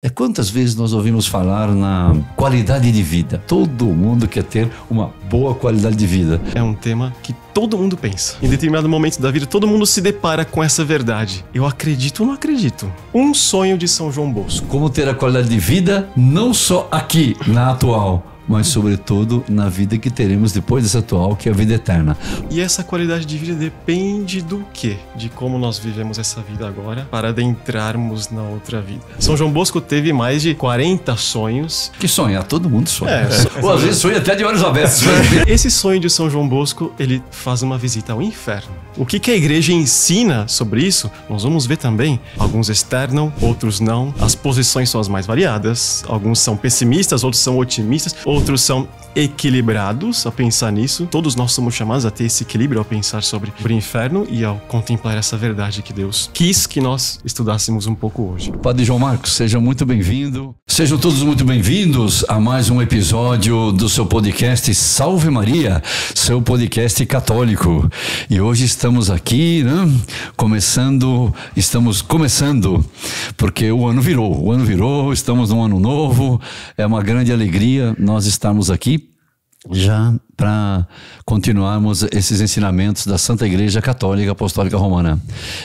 É quantas vezes nós ouvimos falar na qualidade de vida? Todo mundo quer ter uma boa qualidade de vida. É um tema que todo mundo pensa. Em determinado momento da vida, todo mundo se depara com essa verdade. Eu acredito ou não acredito? Um sonho de São João Bosco. Como ter a qualidade de vida não só aqui, na atual, mas sobretudo na vida que teremos depois dessa atual, que é a vida eterna. E essa qualidade de vida depende do quê? De como nós vivemos essa vida agora para adentrarmos na outra vida. São João Bosco teve mais de 40 sonhos. Que sonhar? Todo mundo sonha. É, sonha. Ou às vezes sonha até de olhos abertos. Né? Esse sonho de São João Bosco, ele faz uma visita ao inferno. O que, que, a igreja ensina sobre isso? Nós vamos ver também. Alguns externam, outros não. As posições são as mais variadas. Alguns são pessimistas, outros são otimistas, outros são equilibrados a pensar nisso. Todos nós somos chamados a ter esse equilíbrio ao pensar sobre o inferno e ao contemplar essa verdade que Deus quis que nós estudássemos um pouco hoje. Padre João Marcos, seja muito bem-vindo. Sejam todos muito bem-vindos a mais um episódio do seu podcast Salve Maria, seu podcast católico. E hoje estamos aqui, né? Começando, estamos começando, porque o ano virou, o ano virou, estamos num ano novo, é uma grande alegria nós estarmos aqui já para continuarmos esses ensinamentos da Santa Igreja Católica Apostólica Romana.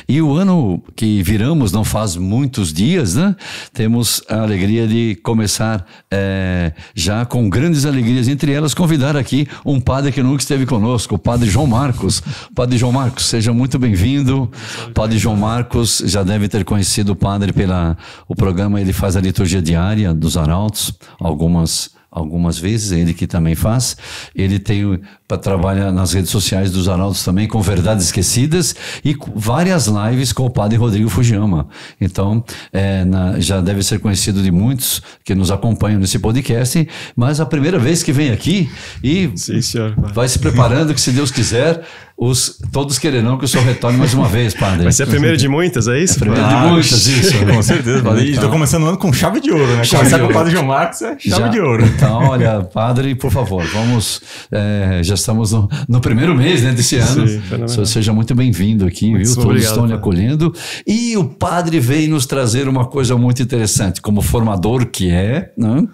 E o ano que viramos, não faz muitos dias, né? Temos a alegria de começar é, já com grandes alegrias, entre elas convidar aqui um padre que nunca esteve conosco, o padre João Marcos. Padre João Marcos, seja muito bem-vindo. Padre João Marcos já deve ter conhecido o padre pela o programa, ele faz a liturgia diária dos arautos, algumas algumas vezes, ele que também faz, ele tem para trabalha nas redes sociais dos Arautos também, com Verdades Esquecidas e várias lives com o padre Rodrigo Fujama. Então, é, na, já deve ser conhecido de muitos que nos acompanham nesse podcast, mas a primeira vez que vem aqui e Sim, senhor, vai se preparando que, se Deus quiser, os, todos quererão que o senhor retorne mais uma vez, padre. Vai ser a primeira de muitas, é isso? É a primeira ah, de muitas, ah, isso. Com certeza, padre. Então, Estou começando o ano com chave de ouro, né? Chave Começar com o padre João Marcos é chave já, de ouro. Então, olha, padre, por favor, vamos. É, já já estamos no, no primeiro mês né, desse ano. Sim, seja muito bem-vindo aqui, muito viu? Todos obrigado, estão lhe acolhendo. E o padre veio nos trazer uma coisa muito interessante, como formador que é, né?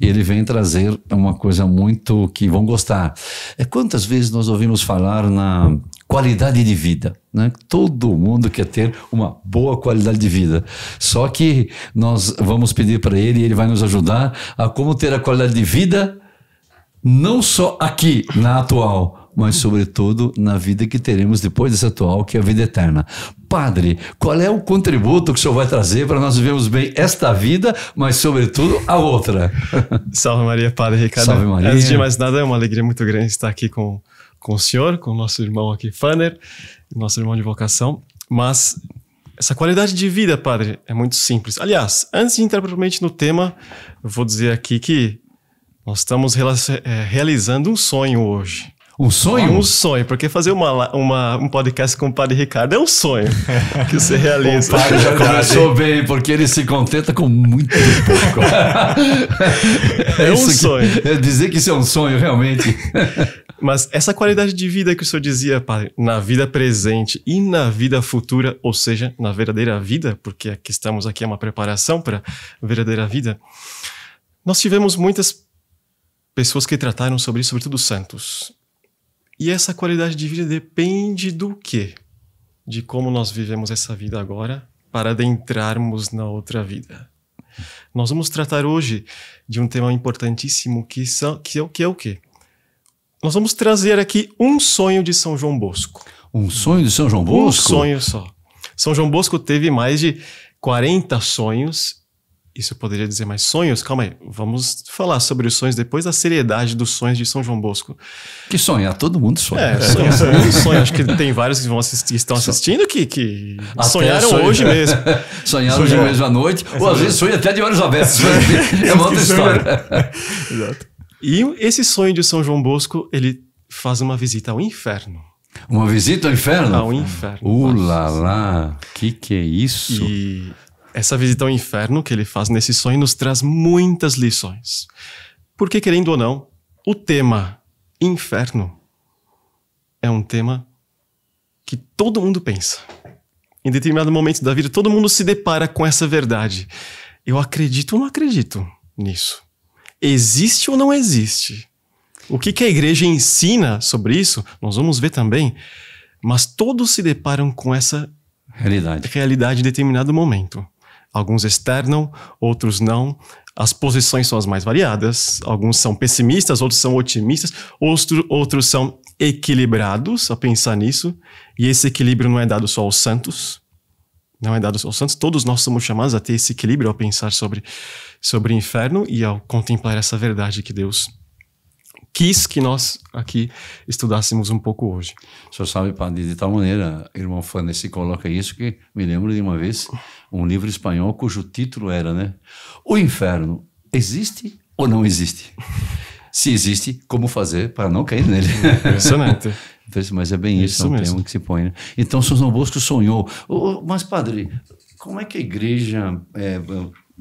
ele vem trazer uma coisa muito que vão gostar. É quantas vezes nós ouvimos falar na qualidade de vida. Né? Todo mundo quer ter uma boa qualidade de vida. Só que nós vamos pedir para ele, ele vai nos ajudar a como ter a qualidade de vida não só aqui na atual, mas sobretudo na vida que teremos depois dessa atual, que é a vida eterna. Padre, qual é o contributo que o senhor vai trazer para nós vivermos bem esta vida, mas sobretudo a outra? Salve Maria, Padre Ricardo. Salve Maria. Antes de mais nada, é uma alegria muito grande estar aqui com, com o senhor, com o nosso irmão aqui, Fanner, nosso irmão de vocação, mas... Essa qualidade de vida, padre, é muito simples. Aliás, antes de entrar propriamente no tema, eu vou dizer aqui que nós estamos é, realizando um sonho hoje. Um sonho? Um sonho, porque fazer uma, uma, um podcast com o Padre Ricardo é um sonho que você realiza. o Padre já começou bem, porque ele se contenta com muito pouco. é, um sonho. É dizer que isso é um sonho, realmente. Mas essa qualidade de vida que o senhor dizia, Padre, na vida presente e na vida futura, ou seja, na verdadeira vida, porque aqui estamos aqui é uma preparação para a verdadeira vida, nós tivemos muitas pessoas que trataram sobre isso, sobretudo santos. E essa qualidade de vida depende do quê? De como nós vivemos essa vida agora para adentrarmos na outra vida. Nós vamos tratar hoje de um tema importantíssimo que, são, que, é, que é o quê? Nós vamos trazer aqui um sonho de São João Bosco. Um sonho de São João Bosco? Um sonho só. São João Bosco teve mais de 40 sonhos isso eu poderia dizer, mas sonhos? Calma aí, vamos falar sobre os sonhos depois da seriedade dos sonhos de São João Bosco. Que sonha? É, todo mundo sonha. É, sonho, sonho, Acho que tem vários que vão assistir, estão assistindo que, que sonharam sonho, hoje né? mesmo. Sonharam hoje mesmo à noite, ou às vezes sonha até de olhos abertos. é uma outra história. Exato. E esse sonho de São João Bosco, ele faz uma visita ao inferno. Uma visita ao inferno? Ao inferno. Uh, lá, lá. que que é isso? E essa visita ao inferno que ele faz nesse sonho nos traz muitas lições. Porque, querendo ou não, o tema inferno é um tema que todo mundo pensa. Em determinado momento da vida, todo mundo se depara com essa verdade. Eu acredito ou não acredito nisso? Existe ou não existe? O que, que a igreja ensina sobre isso, nós vamos ver também, mas todos se deparam com essa realidade, realidade em determinado momento. Alguns externam, outros não. As posições são as mais variadas. Alguns são pessimistas, outros são otimistas, outro, outros são equilibrados a pensar nisso. E esse equilíbrio não é dado só aos santos, não é dado só aos santos. Todos nós somos chamados a ter esse equilíbrio ao pensar sobre, sobre o inferno e ao contemplar essa verdade que Deus quis que nós aqui estudássemos um pouco hoje. O senhor sabe, padre, de tal maneira, irmão Fane né, se coloca isso, que me lembro de uma vez um livro espanhol cujo título era, né? O inferno existe ou não existe? Se existe, como fazer para não cair nele? Impressionante. Então, mas é bem isso, é isso é um mesmo. tema que se põe. Né? Então, São João Bosco sonhou. Oh, mas, padre, como é que a igreja. É,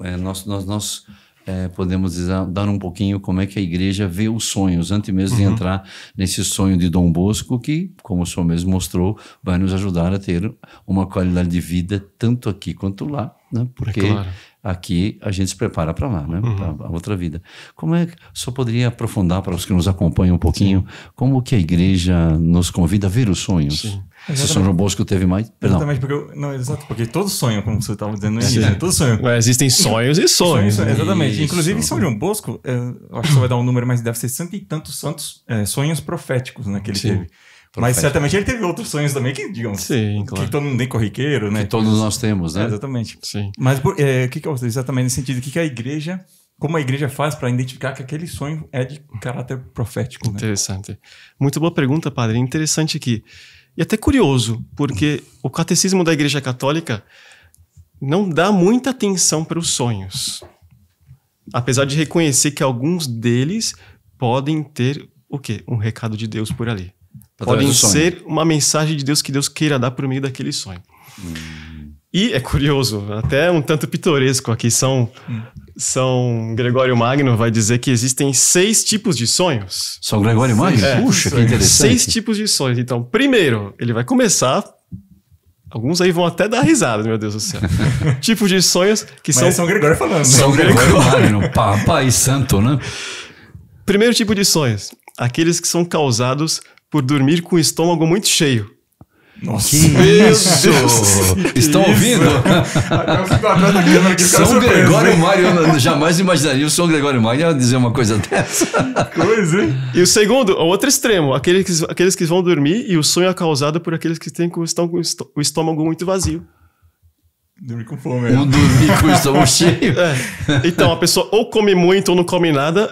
é, nós, nós, nós é, podemos dar um pouquinho como é que a igreja vê os sonhos, antes mesmo uhum. de entrar nesse sonho de Dom Bosco, que, como o senhor mesmo mostrou, vai nos ajudar a ter uma qualidade de vida tanto aqui quanto lá, né? É porque é claro. aqui a gente se prepara para lá, né? Uhum. para a outra vida. Como é que só poderia aprofundar para os que nos acompanham um pouquinho, Sim. como que a igreja nos convida a ver os sonhos? Sim. Se São João Bosco teve mais. Perdão. Exatamente, porque. Eu, não, exato, porque todos sonham, como você estava dizendo não é né? Todos sonham. existem sonhos e sonhos. sonhos exatamente. Isso. Inclusive, em São João Bosco, é, eu acho que você vai dar um número, mas deve ser cento e tantos santos é, sonhos proféticos né, que ele Sim. teve. Mas certamente ele teve outros sonhos também que, digam, Sim, claro. que todo mundo tem corriqueiro, né? Que todos nós temos, né? É, exatamente. Sim. Mas é, o é, que, que é exatamente nesse sentido? O que, que a igreja, como a igreja faz para identificar que aquele sonho é de caráter profético? Né? Interessante. Muito boa pergunta, padre. Interessante que e até curioso, porque o catecismo da Igreja Católica não dá muita atenção para os sonhos. Apesar de reconhecer que alguns deles podem ter o quê? Um recado de Deus por ali. podem ser uma mensagem de Deus que Deus queira dar por meio daquele sonho. Hum. E é curioso, até um tanto pitoresco aqui, São, hum. São Gregório Magno vai dizer que existem seis tipos de sonhos. São Gregório Magno? É, Puxa, que interessante. Seis tipos de sonhos. Então, primeiro, ele vai começar Alguns aí vão até dar risada, meu Deus do céu. tipo de sonhos que Mas são. É São Gregório falando. Né? São Gregório Magno, Papai Santo, né? Primeiro tipo de sonhos: aqueles que são causados por dormir com o estômago muito cheio. Nossa, que isso! Estão ouvindo? São Gregório Magno, jamais imaginaria o São Gregório Magno dizer uma coisa dessa. Coisa, hein? E o segundo, o outro extremo, aqueles que, aqueles que vão dormir e o sonho é causado por aqueles que têm, estão com o estômago muito vazio. Dormir com fome. Ou né? dormir com o estômago cheio. É. Então, a pessoa ou come muito ou não come nada,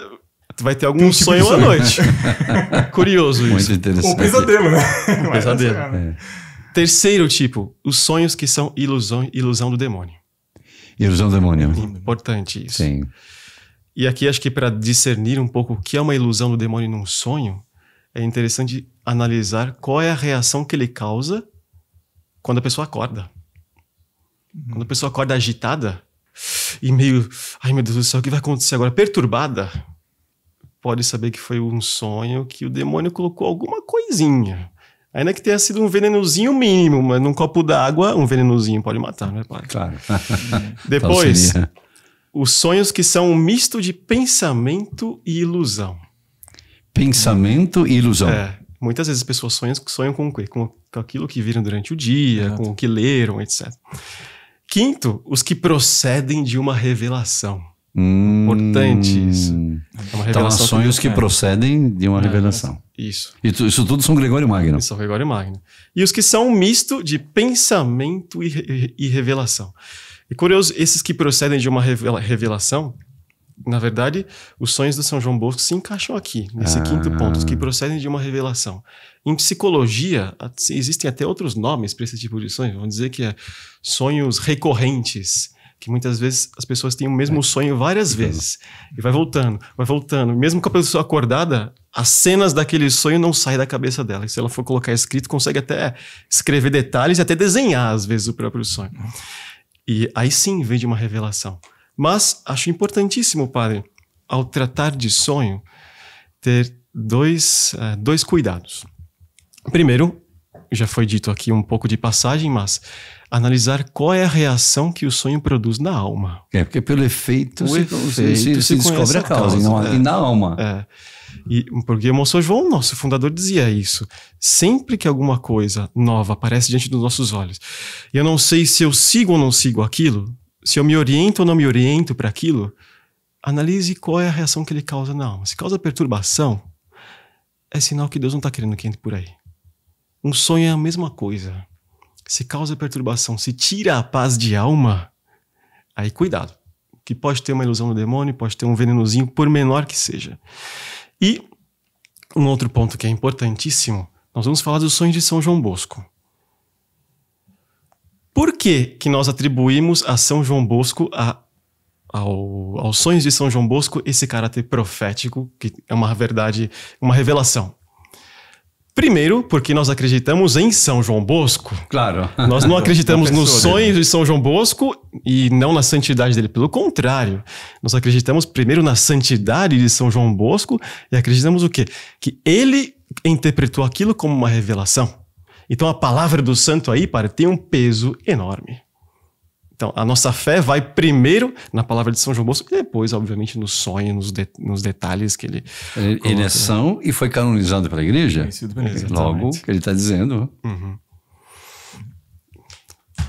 vai ter algum um tipo sonho à noite. Curioso Muito isso. Interessante. um pesadelo, né? Um é, pesadelo. É, é. Terceiro tipo, os sonhos que são ilusão, ilusão do demônio. Ilusão do demônio. Importante isso. Sim. E aqui acho que para discernir um pouco o que é uma ilusão do demônio num sonho, é interessante analisar qual é a reação que ele causa quando a pessoa acorda. Uhum. Quando a pessoa acorda agitada e meio, ai meu Deus do céu, o que vai acontecer agora? Perturbada, pode saber que foi um sonho que o demônio colocou alguma coisinha. Ainda que tenha sido um venenozinho mínimo, mas num copo d'água, um venenozinho pode matar, né, pai? Claro. Depois, então, os sonhos que são um misto de pensamento e ilusão. Pensamento e ilusão. É. Muitas vezes as pessoas sonham, sonham com, com aquilo que viram durante o dia, Exato. com o que leram, etc. Quinto, os que procedem de uma revelação. Hum, Importante isso. É uma então, há sonhos que, que é. procedem de uma é, revelação. Isso. E tu, isso tudo são Gregório Magno. são Gregório Magno. E os que são um misto de pensamento e, e, e revelação. E curioso, esses que procedem de uma revela, revelação, na verdade, os sonhos do São João Bosco se encaixam aqui, nesse ah. quinto ponto, os que procedem de uma revelação. Em psicologia, existem até outros nomes para esse tipo de sonho. Vamos dizer que é sonhos recorrentes que muitas vezes as pessoas têm o mesmo é. sonho várias vezes. E vai voltando, vai voltando. Mesmo com a pessoa acordada, as cenas daquele sonho não saem da cabeça dela. E se ela for colocar escrito, consegue até escrever detalhes e até desenhar, às vezes, o próprio sonho. E aí sim vem de uma revelação. Mas acho importantíssimo, padre, ao tratar de sonho, ter dois, uh, dois cuidados. Primeiro, já foi dito aqui um pouco de passagem, mas analisar qual é a reação que o sonho produz na alma. É, porque pelo efeito, o se, efeito se, se descobre a causa, a causa é, e, na alma. É. E, porque o Monsenhor João, nosso fundador, dizia isso. Sempre que alguma coisa nova aparece diante dos nossos olhos, e eu não sei se eu sigo ou não sigo aquilo, se eu me oriento ou não me oriento para aquilo, analise qual é a reação que ele causa na alma. Se causa perturbação, é sinal que Deus não está querendo que entre por aí. Um sonho é a mesma coisa se causa perturbação, se tira a paz de alma, aí cuidado, que pode ter uma ilusão do demônio, pode ter um venenozinho, por menor que seja. E um outro ponto que é importantíssimo, nós vamos falar dos sonhos de São João Bosco. Por que, que nós atribuímos a São João Bosco, a, ao, aos sonhos de São João Bosco, esse caráter profético, que é uma verdade, uma revelação? Primeiro, porque nós acreditamos em São João Bosco. Claro. Nós não acreditamos nos sonhos de São João Bosco e não na santidade dele. Pelo contrário, nós acreditamos primeiro na santidade de São João Bosco e acreditamos o quê? Que ele interpretou aquilo como uma revelação. Então a palavra do santo aí, para tem um peso enorme. Então, a nossa fé vai primeiro na palavra de São João Bosco e depois, obviamente, no sonho, nos, de, nos detalhes que ele. Ele, é são e foi canonizado pela igreja? Logo, que ele está dizendo. Uhum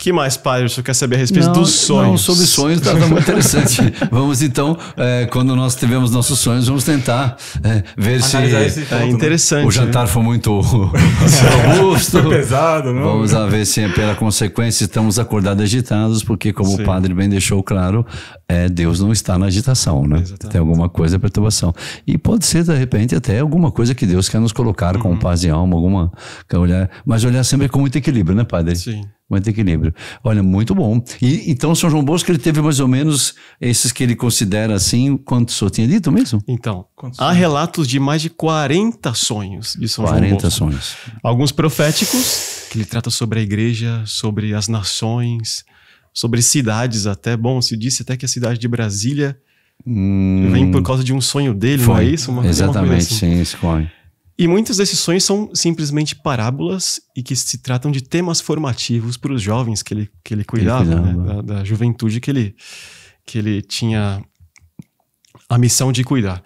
que mais, pai? Você quer saber a respeito não, dos sonhos? Não, sobre sonhos está muito interessante. vamos então, é, quando nós tivemos nossos sonhos, vamos tentar é, ver Analisar se ponto, é né? interessante. Né? O jantar foi muito robusto. foi pesado, não? Vamos a ver se é pela consequência estamos acordados agitados, porque como Sim. o padre bem deixou claro, é, Deus não está na agitação, né? Exatamente. Tem alguma coisa perturbação. E pode ser de repente até alguma coisa que Deus quer nos colocar uhum. com paz e alma, alguma olhar, mas olhar sempre com muito equilíbrio, né, padre? Sim muito equilíbrio. Olha, muito bom. E então São João Bosco ele teve mais ou menos esses que ele considera assim, quanto o senhor tinha dito mesmo? Então, há relatos de mais de 40 sonhos de São João Bosco. 40 sonhos. Alguns proféticos, que ele trata sobre a igreja, sobre as nações, sobre cidades até. Bom, se disse até que a cidade de Brasília hum, vem por causa de um sonho dele, foi. não é isso? Uma, Exatamente, uma assim. sim, isso foi. E muitas desses sonhos são simplesmente parábolas e que se tratam de temas formativos para os jovens que ele, que ele cuidava, Né? Da, da, juventude que ele, que ele tinha a missão de cuidar.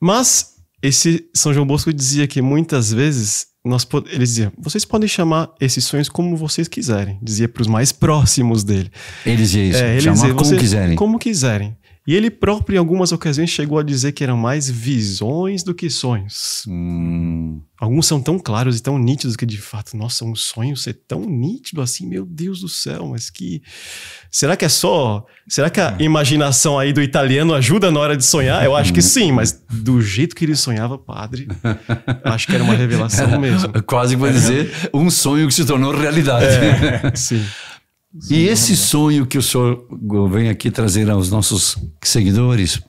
Mas esse São João Bosco dizia que muitas vezes nós ele dizia, vocês podem chamar esses sonhos como vocês quiserem, dizia para os mais próximos dele. Ele dizia isso, é, ele chamar dizia, como quiserem. Como quiserem. E ele próprio, em algumas ocasiões, chegou a dizer que eram mais visões do que sonhos. Hum. Alguns são tão claros e tão nítidos que, de fato, nossa, um sonho ser tão nítido assim, meu Deus do céu, mas que. Será que é só. Será que a hum. imaginação aí do italiano ajuda na hora de sonhar? Eu acho que hum. sim, mas do jeito que ele sonhava, padre, acho que era uma revelação mesmo. Quase que vou dizer é. um sonho que se tornou realidade. É, sim. E esse sonho que o senhor vem aqui trazer aos nossos seguidores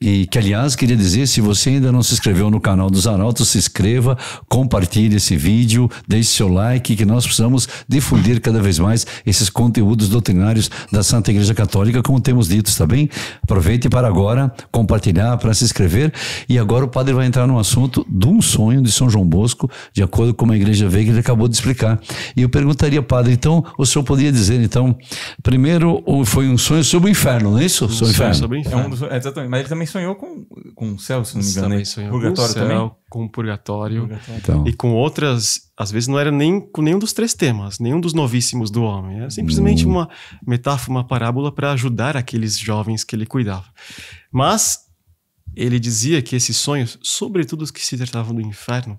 e que, aliás, queria dizer: se você ainda não se inscreveu no canal dos Arautos, se inscreva, compartilhe esse vídeo, deixe seu like, que nós precisamos difundir cada vez mais esses conteúdos doutrinários da Santa Igreja Católica, como temos dito, está bem? Aproveite para agora compartilhar, para se inscrever. E agora o padre vai entrar no assunto de um sonho de São João Bosco, de acordo com a Igreja Veiga, que ele acabou de explicar. E eu perguntaria, padre, então, o senhor poderia dizer, então, primeiro foi um sonho sobre o inferno, não é isso? Um sobre o inferno. Sobre o inferno. É um, é, exatamente mas ele também sonhou com, com o céu, se não me engano. Né? Também sonhou purgatório com o céu, também? com o purgatório. Então. E com outras, às vezes não era nem com nenhum dos três temas, nenhum dos novíssimos do homem. Era simplesmente hum. uma metáfora, uma parábola para ajudar aqueles jovens que ele cuidava. Mas ele dizia que esses sonhos, sobretudo os que se tratavam do inferno,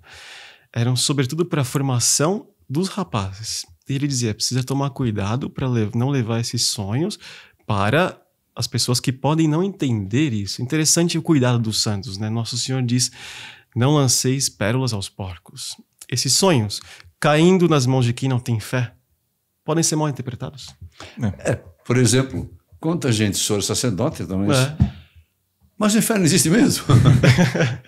eram sobretudo para a formação dos rapazes. Ele dizia: precisa tomar cuidado para não levar esses sonhos para as pessoas que podem não entender isso. Interessante o cuidado dos santos, né? Nosso Senhor diz: não lanceis pérolas aos porcos. Esses sonhos, caindo nas mãos de quem não tem fé, podem ser mal interpretados. É, é por exemplo, quanta gente sou sacerdote também. É. Mas o inferno existe mesmo?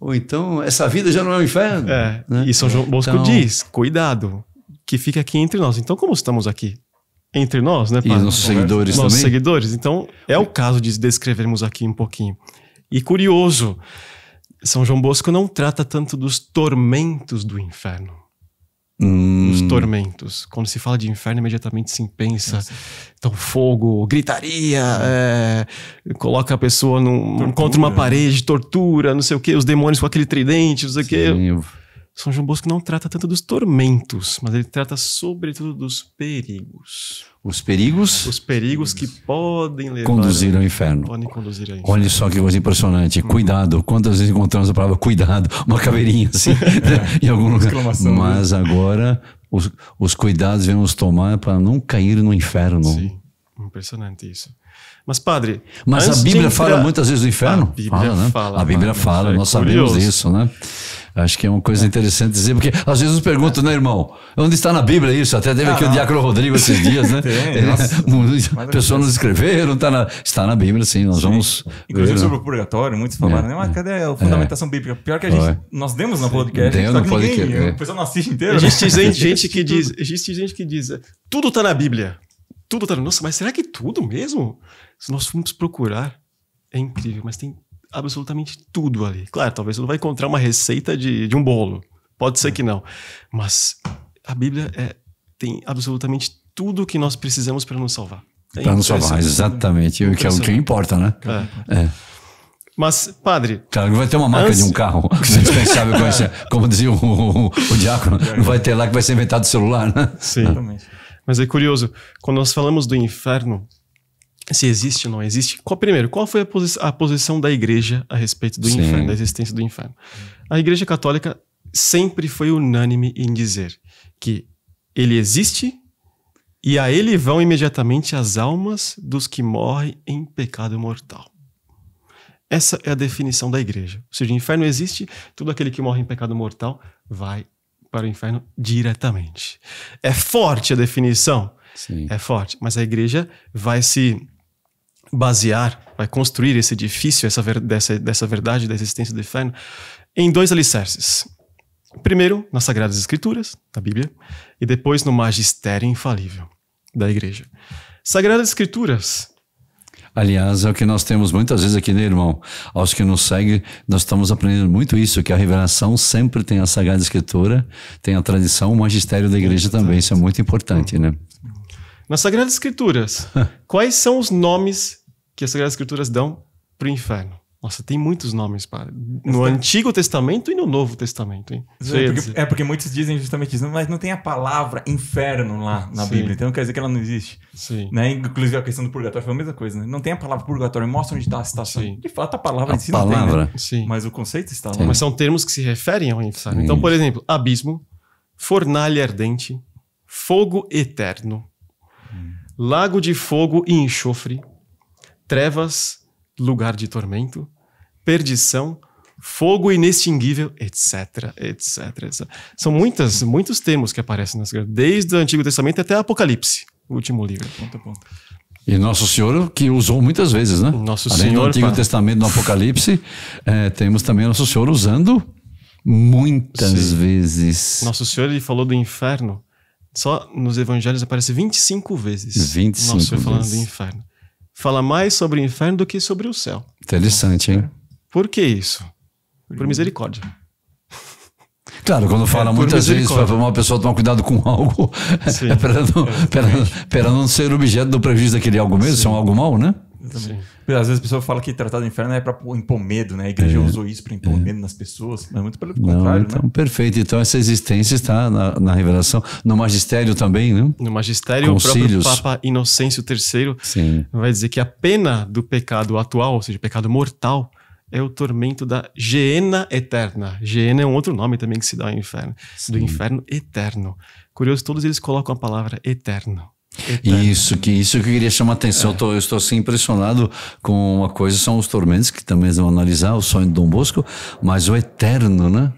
Ou então, essa vida já não é um inferno. É. Né? E São João Bosco então... diz: cuidado, que fica aqui entre nós. Então, como estamos aqui? entre nós, né? E nossos seguidores nossos também. seguidores. Então, é o caso de descrevermos aqui um pouquinho. E curioso, São João Bosco não trata tanto dos tormentos do inferno. Hum. Os tormentos. Quando se fala de inferno, imediatamente se pensa. Nossa. Então, fogo, gritaria, é, coloca a pessoa num, contra uma né? parede, tortura, não sei o quê, os demônios com aquele tridente, não sei o quê. Sim, eu são João Bosco não trata tanto dos tormentos, mas ele trata sobretudo dos perigos. Os perigos? Os perigos que podem levar conduzir ao inferno. Podem conduzir ao inferno. Olha só que coisa impressionante. Hum. Cuidado. Quantas vezes encontramos a palavra cuidado, uma caveirinha assim, né, em algum lugar. Né? mas agora os, os, cuidados devemos tomar para não cair no inferno. Sim, impressionante isso. Mas, padre. Mas a Bíblia entrar... fala muitas vezes do inferno? A Bíblia fala, né? fala A Bíblia mano, fala, é nós curioso. sabemos isso, né? Acho que é uma coisa interessante dizer, porque às vezes pergunto, né, irmão? Onde está na Bíblia isso? Até teve ah, aqui não. o Diácono Rodrigo esses dias, né? Tem, é, Pessoas nos é escreveram, está na, está na Bíblia, sim, nós sim. vamos. Inclusive ver, né? sobre o purgatório, muitos falaram, é, né? Mas é. cadê a fundamentação é. bíblica? Pior que a gente. Nós demos na podcast, Deu só que ninguém, podcast, é pessoal não assiste inteiro. Existe gente, gente que diz, existe gente que diz, tudo está na Bíblia tudo tá. Nossa, mas será que tudo mesmo? Se nós formos procurar, é incrível, mas tem absolutamente tudo ali. Claro, talvez você não vai encontrar uma receita de, de um bolo. Pode ser é. que não. Mas a Bíblia é, tem absolutamente tudo o que nós precisamos para nos salvar. É para nos salvar, exatamente. O que é o que importa, né? É. é. Mas, padre. Claro, não vai ter uma marca antes... de um carro que você dispensável como dizia o, o, o, diácono, não vai ter lá que vai ser inventado o celular, né? Sim. Exatamente. Mas é curioso, quando nós falamos do inferno, se existe ou não existe, qual, primeiro, qual foi a, posi a, posição da igreja a respeito do Sim. inferno, da existência do inferno? A igreja católica sempre foi unânime em dizer que ele existe e a ele vão imediatamente as almas dos que morrem em pecado mortal. Essa é a definição da igreja. Se o inferno existe, todo aquele que morre em pecado mortal vai para o inferno diretamente. É forte a definição. Sim. É forte. Mas a igreja vai se basear, vai construir esse edifício, essa ver, dessa, dessa verdade da existência do inferno, em dois alicerces. Primeiro, nas Sagradas Escrituras, da Bíblia, e depois no magistério infalível da igreja. Sagradas Escrituras Aliás, é o que nós temos muitas vezes aqui, né, irmão? Aos que nos seguem, nós estamos aprendendo muito isso, que a revelação sempre tem a Sagrada Escritura, tem a tradição, o magistério da igreja também. Isso é muito importante, né? Nas Sagradas Escrituras, quais são os nomes que as Sagradas Escrituras dão para o inferno? Nossa, tem muitos nomes, para No Antigo Testamento e no Novo Testamento, hein? É porque, é porque, muitos dizem justamente isso, mas não tem a palavra inferno lá na Sim. Bíblia, então quer dizer que ela não existe. Sim. Né? Inclusive a questão do purgatório foi a mesma coisa, né? Não tem a palavra purgatório, mostra onde está a citação. Sim. De fato, a palavra a em si palavra. não tem, né? Sim. Mas o conceito está lá. É, mas são termos que se referem ao inferno. Então, por exemplo, abismo, fornalha ardente, fogo eterno, hum. lago de fogo e enxofre, trevas, lugar de tormento, perdição, fogo inextinguível, etc, etc, etc. São muitas, muitos termos que aparecem nas desde o Antigo Testamento até o Apocalipse, o último livro, ponto ponto. E Nosso Senhor que usou muitas vezes, né? Nosso Além Senhor, do Antigo pá. Testamento, no Apocalipse, é, temos também Nosso Senhor usando muitas Sim. vezes. Nosso Senhor ele falou do inferno. Só nos evangelhos aparece 25 vezes. 25 Nosso Senhor vezes. falando do inferno. Fala mais sobre o inferno do que sobre o céu. Interessante, hein? É. Por que isso? Por uhum. misericórdia. Claro, quando fala é, muitas vezes para uma pessoa tomar cuidado com algo, é para não, não ser objeto do prejuízo daquele algo mesmo, Sim. se é um algo mal, né? Sim. Às vezes a pessoa fala que tratar do inferno é para impor medo, né? A igreja é, usou isso para impor é. medo nas pessoas, mas muito pelo não, contrário. Então, né? perfeito. Então, essa existência está na, na, revelação, no magistério também, né? No magistério, Concílios. o próprio Papa Inocêncio III Sim. vai dizer que a pena do pecado atual, ou seja, pecado mortal, é o tormento da Geena Eterna. Geena é um outro nome também que se dá ao inferno. Sim. Do inferno eterno. Curioso, todos eles colocam a palavra eterno. Eterno. Isso que isso que eu queria chamar a atenção. É. Eu, tô, eu, estou assim impressionado com uma coisa, são os tormentos que também vão analisar, o sonho de Dom Bosco, mas o eterno, né?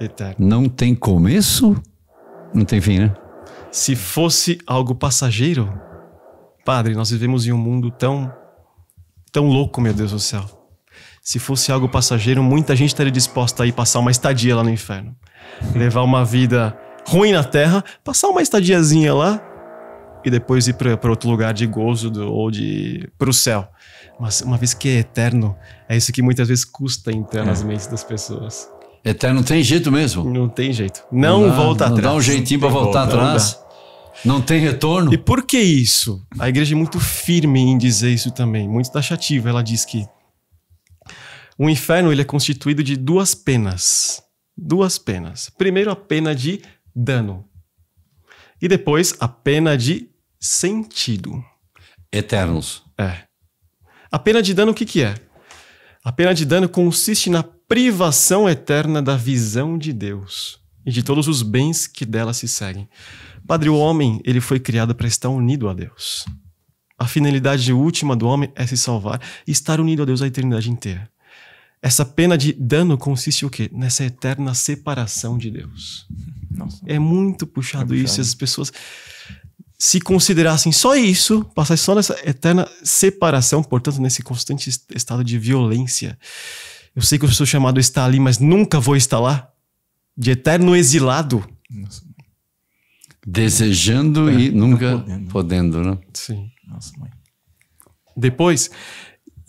Eterno. Não tem começo, não tem fim, né? Se fosse algo passageiro, padre, nós vivemos em um mundo tão tão louco, meu Deus do céu. Se fosse algo passageiro, muita gente estaria disposta a ir passar uma estadia lá no inferno. Levar uma vida ruim na terra, passar uma estadiazinha lá e depois ir para outro lugar de gozo do, ou de para o céu. Mas uma vez que é eterno, é isso que muitas vezes custa entrar é. nas mentes das pessoas. Eterno tem jeito mesmo. Não tem jeito. Não, não volta não atrás. Não dá um jeitinho para voltar volta, atrás. Não, não, tem retorno. E por que isso? A igreja é muito firme em dizer isso também, muito taxativa. Ela diz que o inferno ele é constituído de duas penas. Duas penas. Primeiro, a pena de dano. E depois, a pena de sentido. Eternos. É. A pena de dano, o que, que é? A pena de dano consiste na privação eterna da visão de Deus e de todos os bens que dela se seguem. Padre, o homem ele foi criado para estar unido a Deus. A finalidade última do homem é se salvar e estar unido a Deus a eternidade inteira. Essa pena de dano consiste o quê? Nessa eterna separação de Deus. Nossa. É muito puxado é isso. Puxado. As pessoas se considerassem só isso, passassem só nessa eterna separação, portanto, nesse constante estado de violência. Eu sei que eu sou chamado a estar ali, mas nunca vou estar lá. De eterno exilado. Nossa. Desejando é, e tá nunca podendo. Né? podendo, né? Sim. Nossa, mãe. Depois,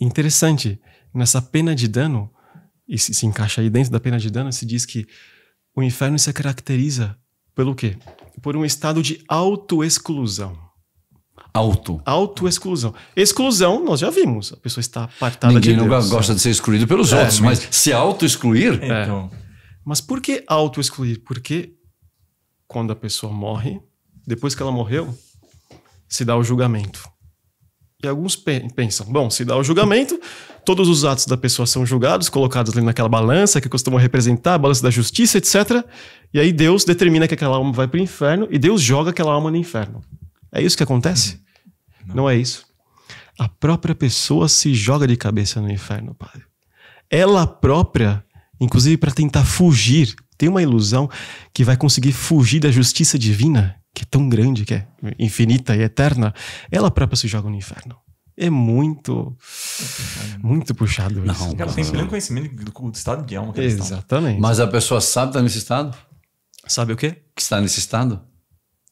interessante nessa pena de dano, e se, se encaixa aí dentro da pena de dano, se diz que o inferno se caracteriza pelo quê? Por um estado de autoexclusão. Auto. Autoexclusão. Exclusão, nós já vimos. A pessoa está apartada Ninguém de Deus. Ninguém gosta de ser excluído pelos é, outros, mas, mas se auto-excluir... É. Então. Mas por que auto-excluir? Porque quando a pessoa morre, depois que ela morreu, se dá o julgamento. E alguns pe pensam, bom, se dá o julgamento, todos os atos da pessoa são julgados, colocados ali naquela balança que costuma representar a balança da justiça, etc. E aí Deus determina que aquela alma vai para o inferno e Deus joga aquela alma no inferno. É isso que acontece? Não. Não é isso. A própria pessoa se joga de cabeça no inferno, Padre. Ela própria, inclusive para tentar fugir, tem uma ilusão que vai conseguir fugir da justiça divina, que é tão grande, que é infinita e eterna, ela própria se joga no inferno. É muito. Muito puxado não, isso. Não, tem pleno conhecimento do, do estado de alma que é Exatamente. Mas a pessoa sabe estar tá nesse estado? Sabe o quê? Que está nesse estado?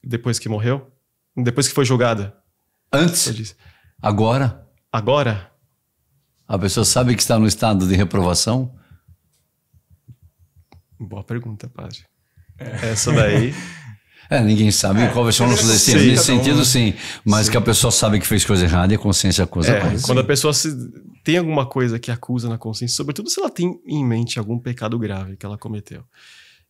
Depois que morreu? Depois que foi julgada. Antes? Agora? Agora? A pessoa sabe que está no estado de reprovação? Boa pergunta, padre. É. Essa daí. É, ninguém sabe é, qual o nosso destino. Nesse sentido, sim. Mas sim. que a pessoa sabe que fez coisa errada e a consciência acusa. É, quando a pessoa se, tem alguma coisa que acusa na consciência, sobretudo se ela tem em mente algum pecado grave que ela cometeu.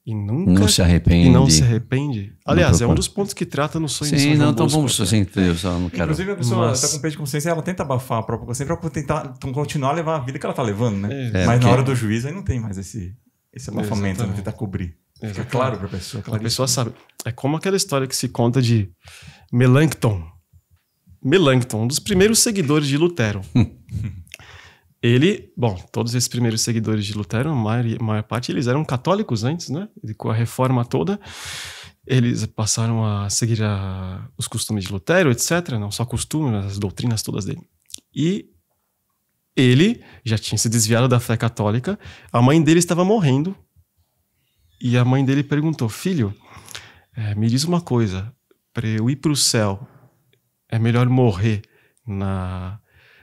E nunca. Não se arrepende. E não se arrepende. Aliás, é um dos pontos que trata no sonho Sim, não, então vamos assim, Deus, não quero. Inclusive, a pessoa está com peito de consciência, ela tenta abafar a própria consciência para tentar então, continuar a levar a vida que ela está levando, né? É, é Mas porque... na hora do juízo aí não tem mais esse, esse abafamento, não né? tentar cobrir. Fica claro para a pessoa. Claríssimo. A pessoa sabe. É como aquela história que se conta de Melancton. Melancton, um dos primeiros seguidores de Lutero. ele, bom, todos esses primeiros seguidores de Lutero, a maior, a maior parte eles eram católicos antes, né? E com a reforma toda, eles passaram a seguir a, os costumes de Lutero, etc. Não né? só costumes, mas as doutrinas todas dele. E ele já tinha se desviado da fé católica, a mãe dele estava morrendo e a mãe dele perguntou: Filho, é, me diz uma coisa, para eu ir para o céu, é melhor morrer na,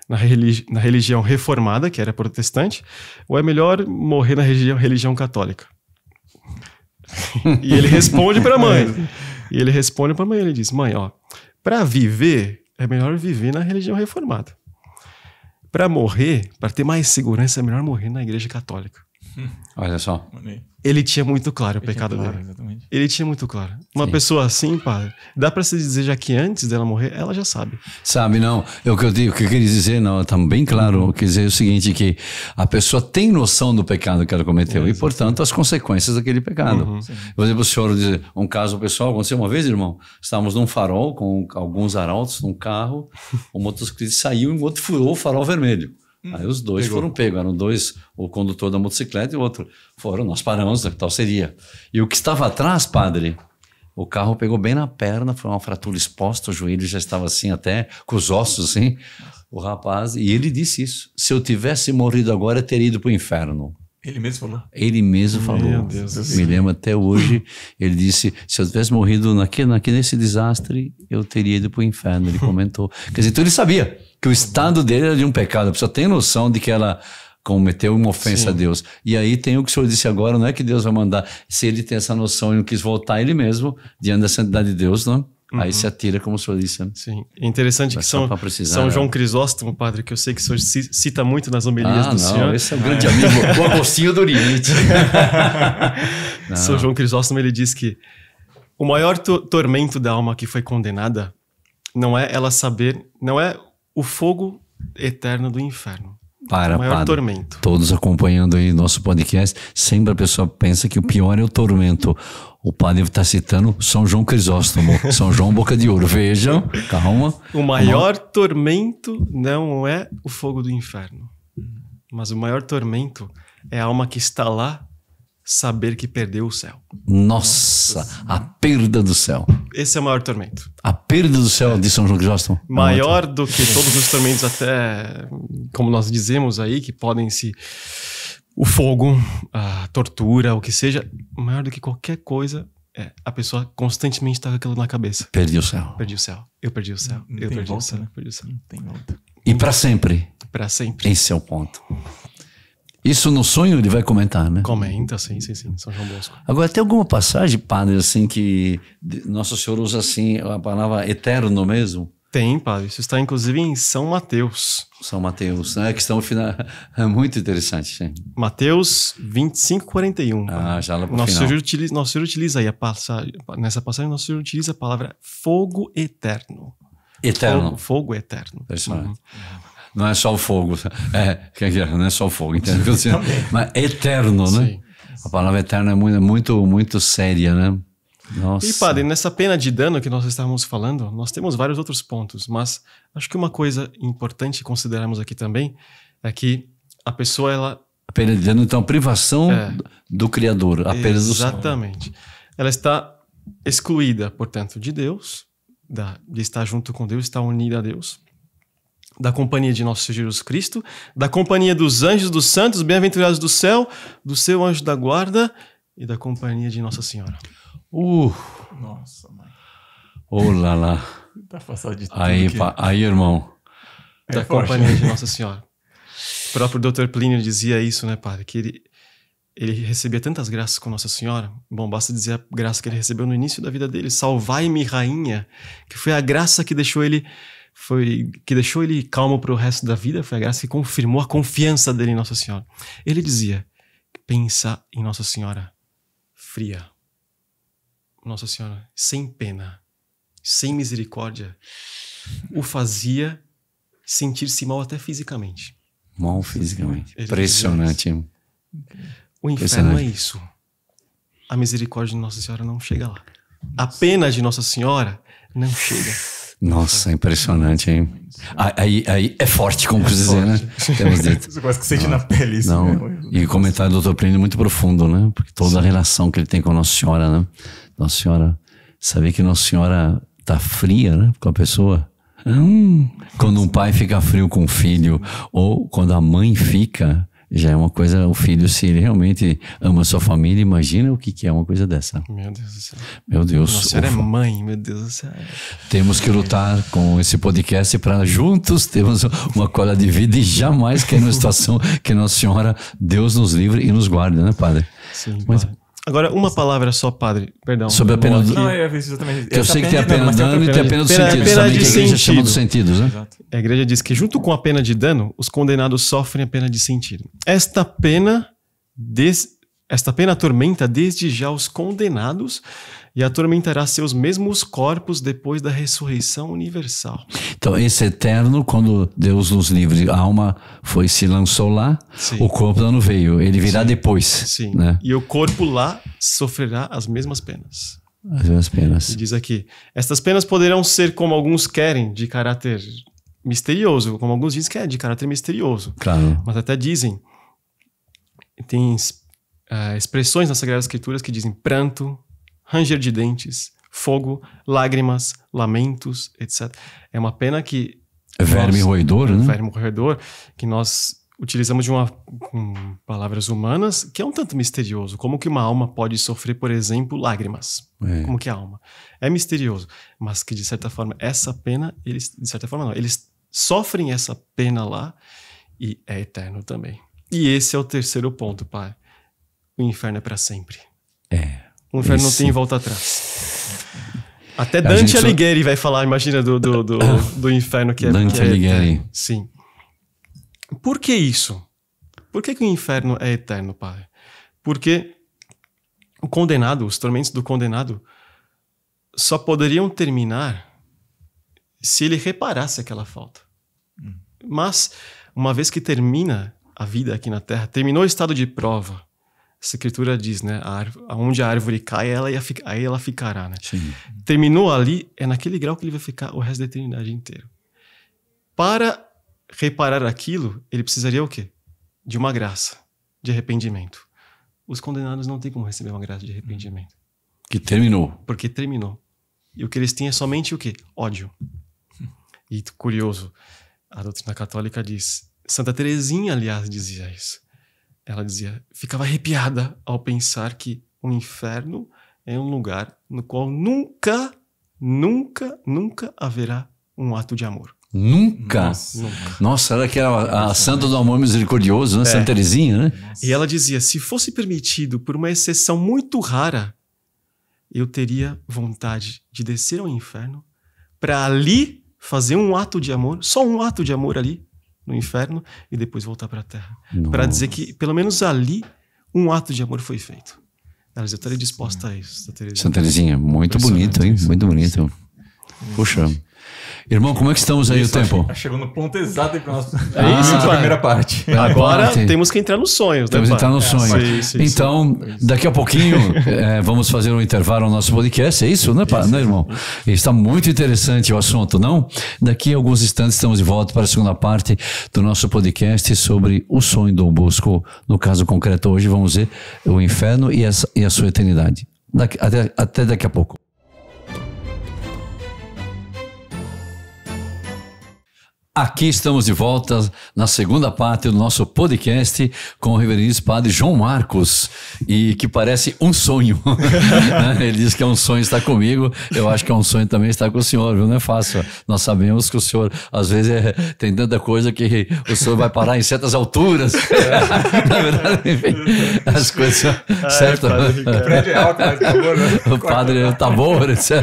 na, religi na, religião reformada, que era protestante, ou é melhor morrer na religião, religião católica? e ele responde para a mãe. E ele responde para a mãe, ele diz: Mãe, ó, para viver, é melhor viver na religião reformada. Para morrer, para ter mais segurança, é melhor morrer na igreja católica. Olha só. Bonito. Ele tinha muito claro o ele pecado claro, dele. Exatamente. Ele tinha muito claro. Uma Sim. pessoa assim, padre, dá para se dizer já que antes dela morrer, ela já sabe. Sabe, não. Eu é o que eu, digo, que eu queria dizer, não, tá bem claro. Uhum. Quer dizer é o seguinte, que a pessoa tem noção do pecado que ela cometeu é, e, portanto, as consequências daquele pecado. Uhum. Por exemplo, o senhor diz, um caso pessoal, aconteceu uma vez, irmão, estávamos num farol com alguns arautos num carro, o um motociclista saiu e o outro furou o farol vermelho. Hum, Aí os dois pegou. foram pegos, eram dois, o condutor da motocicleta e o outro. Foram, nós paramos né, tal seria. E o que estava atrás, padre, o carro pegou bem na perna, foi uma fratura exposta, o joelho já estava assim até, com os ossos assim, o rapaz. E ele disse isso, se eu tivesse morrido agora, eu teria ido para o inferno. Ele mesmo falou? Ele mesmo falou. Meu Deus do céu. Me lembro até hoje. Ele disse: se eu tivesse morrido naquele, naquele, nesse desastre, eu teria ido para o inferno. Ele comentou. Quer dizer, então ele sabia que o estado dele era de um pecado. A pessoa tem noção de que ela cometeu uma ofensa Sim. a Deus. E aí tem o que o senhor disse agora, não é que Deus vai mandar. Se ele tem essa noção e não quis voltar ele mesmo, diante da santidade de Deus, não? Uhum. Aí se atira, como o senhor disse. Né? Sim. É interessante Mas que São, precisar, São né? João Crisóstomo, padre, que eu sei que o senhor cita muito nas homilias ah, do não, senhor. Esse é um grande amigo, o Agostinho do Oriente. São João Crisóstomo, ele diz que o maior tormento da alma que foi condenada não é ela saber, não é o fogo eterno do inferno. Para, o maior para. tormento. Todos acompanhando aí nosso podcast, sempre a pessoa pensa que o pior é o tormento. O padre está citando São João Crisóstomo, São João Boca de Ouro. Vejam, calma. O maior calma. tormento não é o fogo do inferno, mas o maior tormento é a alma que está lá saber que perdeu o céu. Nossa, Nossa, a perda do céu. Esse é o maior tormento. A perda do céu é. de São João Crisóstomo. É maior é. do que todos os tormentos, até como nós dizemos aí, que podem se. O fogo, a tortura, o que seja, maior do que qualquer coisa, é, a pessoa constantemente está com aquilo na cabeça. Perdi o céu. Perdi o céu. Eu perdi o céu. Não eu perdi, volta, o céu. Né? perdi o céu. Não tem volta. E para sempre. Para sempre. Esse é o ponto. Isso no sonho ele vai comentar, né? Comenta, sim, sim, sim, São João Bosco. Agora, tem alguma passagem, padre, assim, que Nosso Senhor usa, assim, a palavra eterno mesmo? Tem, padre. Isso está, inclusive, em São Mateus. São Mateus, né? Que questão final... É muito interessante, sim. Mateus 25, 41. Ah, padre. Ah, já lá para nosso final. Senhor utiliza, nosso Senhor utiliza aí a passagem... Nessa passagem, Nosso Senhor utiliza a palavra fogo eterno. Eterno. Fogo, fogo eterno. Uhum não é só o fogo. É, não é só o fogo, entende? Mas é eterno, né? Sim. A palavra eterno é muito, muito, muito séria, né? Nossa. E, padre, nessa pena de dano que nós estávamos falando, nós temos vários outros pontos, mas acho que uma coisa importante considerarmos aqui também é que a pessoa, ela. A pena de dano, então, privação é, do Criador, a pena do Exatamente. Ela está excluída, portanto, de Deus, da, de estar junto com Deus, está unida a Deus da companhia de nosso Senhor Jesus Cristo, da companhia dos anjos dos santos, bem-aventurados do céu, do seu anjo da guarda e da companhia de Nossa Senhora. Uh! Nossa, mãe. Olá oh, lá. tá passado de tudo aí, que... aí, irmão. da é companhia de Nossa Senhora. O próprio Dr. Plínio dizia isso, né, padre? Que ele, ele recebia tantas graças com Nossa Senhora. Bom, basta dizer a graça que ele recebeu no início da vida dele. Salvai-me, rainha. Que foi a graça que deixou ele foi que deixou ele calmo para o resto da vida foi a graça que confirmou a confiança dele em Nossa Senhora. Ele dizia: pensa em Nossa Senhora fria, Nossa Senhora sem pena, sem misericórdia. O fazia sentir-se mal até fisicamente. Mal fisicamente. Ele Impressionante. O inferno é isso. A misericórdia de Nossa Senhora não chega lá. A pena de Nossa Senhora não chega. Nossa, impressionante, hein? Ah, aí, aí é forte, como é dizer, né? Temos dito. Você quase que sente na pele isso. Não. Né? E o comentário do Dr. Plínio é muito profundo, né? Porque toda Sim. a relação que ele tem com Nossa Senhora, né? Nossa Senhora, saber que Nossa Senhora tá fria, né? Com a pessoa. Hum. Quando um pai fica frio com o filho, ou quando a mãe fica, já é uma coisa, o filho, se ele realmente ama sua família, imagina o que, que é uma coisa dessa. Meu Deus do céu. Meu Deus. Nossa, ela é mãe, meu Deus do céu. Temos que lutar com esse podcast para juntos termos uma cola de vida e jamais cair numa situação que Nossa Senhora, Deus nos livre e nos guarde, né, Padre? Sim, Mas, padre. Agora, uma palavra só, padre. Perdão. Sobre a pena do... Não, eu, Que eu, eu sei que tem a pena de é dano e tem a pena dos pena, sentidos. Pena também, de que a igreja sentido. chama dos sentidos, né? Exato. A igreja diz que junto com a pena de dano, os condenados sofrem a pena de sentido. Esta pena... Des... Esta pena atormenta desde já os condenados e atormentará seus mesmos corpos depois da ressurreição universal. Então, esse eterno, quando Deus nos livre, a alma foi se lançou lá, Sim. o corpo não veio, ele virá Sim. depois. Sim. Né? E o corpo lá sofrerá as mesmas penas. As mesmas penas. E diz aqui: estas penas poderão ser como alguns querem, de caráter misterioso, como alguns dizem que é de caráter misterioso. Claro. Mas até dizem tem uh, expressões nas Sagradas Escrituras que dizem pranto, ranger de dentes, fogo, lágrimas, lamentos, etc. É uma pena que. Verme nós, roedor, né? Verme roedor, que nós utilizamos de uma com palavras humanas que é um tanto misterioso como que uma alma pode sofrer por exemplo lágrimas é. como que a alma é misterioso mas que de certa forma essa pena eles de certa forma não eles sofrem essa pena lá e é eterno também e esse é o terceiro ponto pai o inferno é para sempre é o inferno Isso. não tem volta atrás. Até Dante Alighieri vai falar, imagina, do, do, do, do inferno que é. Dante é Alighieri. Sim. Por que isso? Por que, que o inferno é eterno, pai? Porque o condenado, os tormentos do condenado, só poderiam terminar se ele reparasse aquela falta. Hum. Mas, uma vez que termina a vida aqui na Terra, terminou o estado de prova, essa escritura diz, né? A a árvore cai, ela ia ficar, aí ela ficará, né? Sim. Terminou ali, é naquele grau que ele vai ficar o resto da eternidade inteira. Para reparar aquilo, ele precisaria o quê? De uma graça, de arrependimento. Os condenados não têm como receber uma graça de arrependimento. Hum. Que terminou. Porque terminou. E o que eles têm é somente o quê? Ódio. E curioso, a doutrina católica diz, Santa Teresinha, aliás, dizia isso. Ela dizia: ficava arrepiada ao pensar que o inferno é um lugar no qual nunca, nunca, nunca haverá um ato de amor. Nunca? Nossa, Nossa ela que era a, a santa né? do amor misericordioso, né? É. Santa Teresinha, né? E ela dizia: se fosse permitido, por uma exceção muito rara, eu teria vontade de descer ao inferno para ali fazer um ato de amor, só um ato de amor ali, no inferno e depois voltar para a terra. Para dizer que, pelo menos ali, um ato de amor foi feito. eu estaria disposta a isso. Santa Teresinha, muito bonito, hein? Muito bonito. Puxa. Irmão, como é que estamos aí isso, o tempo? Tá Chegou no ponto exato aí para nossa ah, é isso, ah, primeira parte. Agora temos que entrar nos sonhos. Né, temos que entrar nos sonhos. É, então, daqui a pouquinho é, vamos fazer um intervalo no nosso podcast. É isso, né, Isso. né irmão? Está muito interessante o assunto, não? Daqui a alguns instantes estamos de volta para a segunda parte do nosso podcast sobre o sonho do Bosco. No caso concreto hoje, vamos ver o inferno e a, e a sua eternidade. Daqui, até, até daqui a pouco. Aqui estamos de volta na segunda parte do nosso podcast com o reverendo padre João Marcos, e que parece um sonho. Né? Ele diz que é um sonho estar comigo, eu acho que é um sonho também estar com o senhor, viu? Não é fácil. Nós sabemos que o senhor, às vezes, é, tem tanta coisa que o senhor vai parar em certas alturas. É. na verdade, enfim, as coisas são ah, é, certas. Tá né? O padre é, tá bom, né? etc.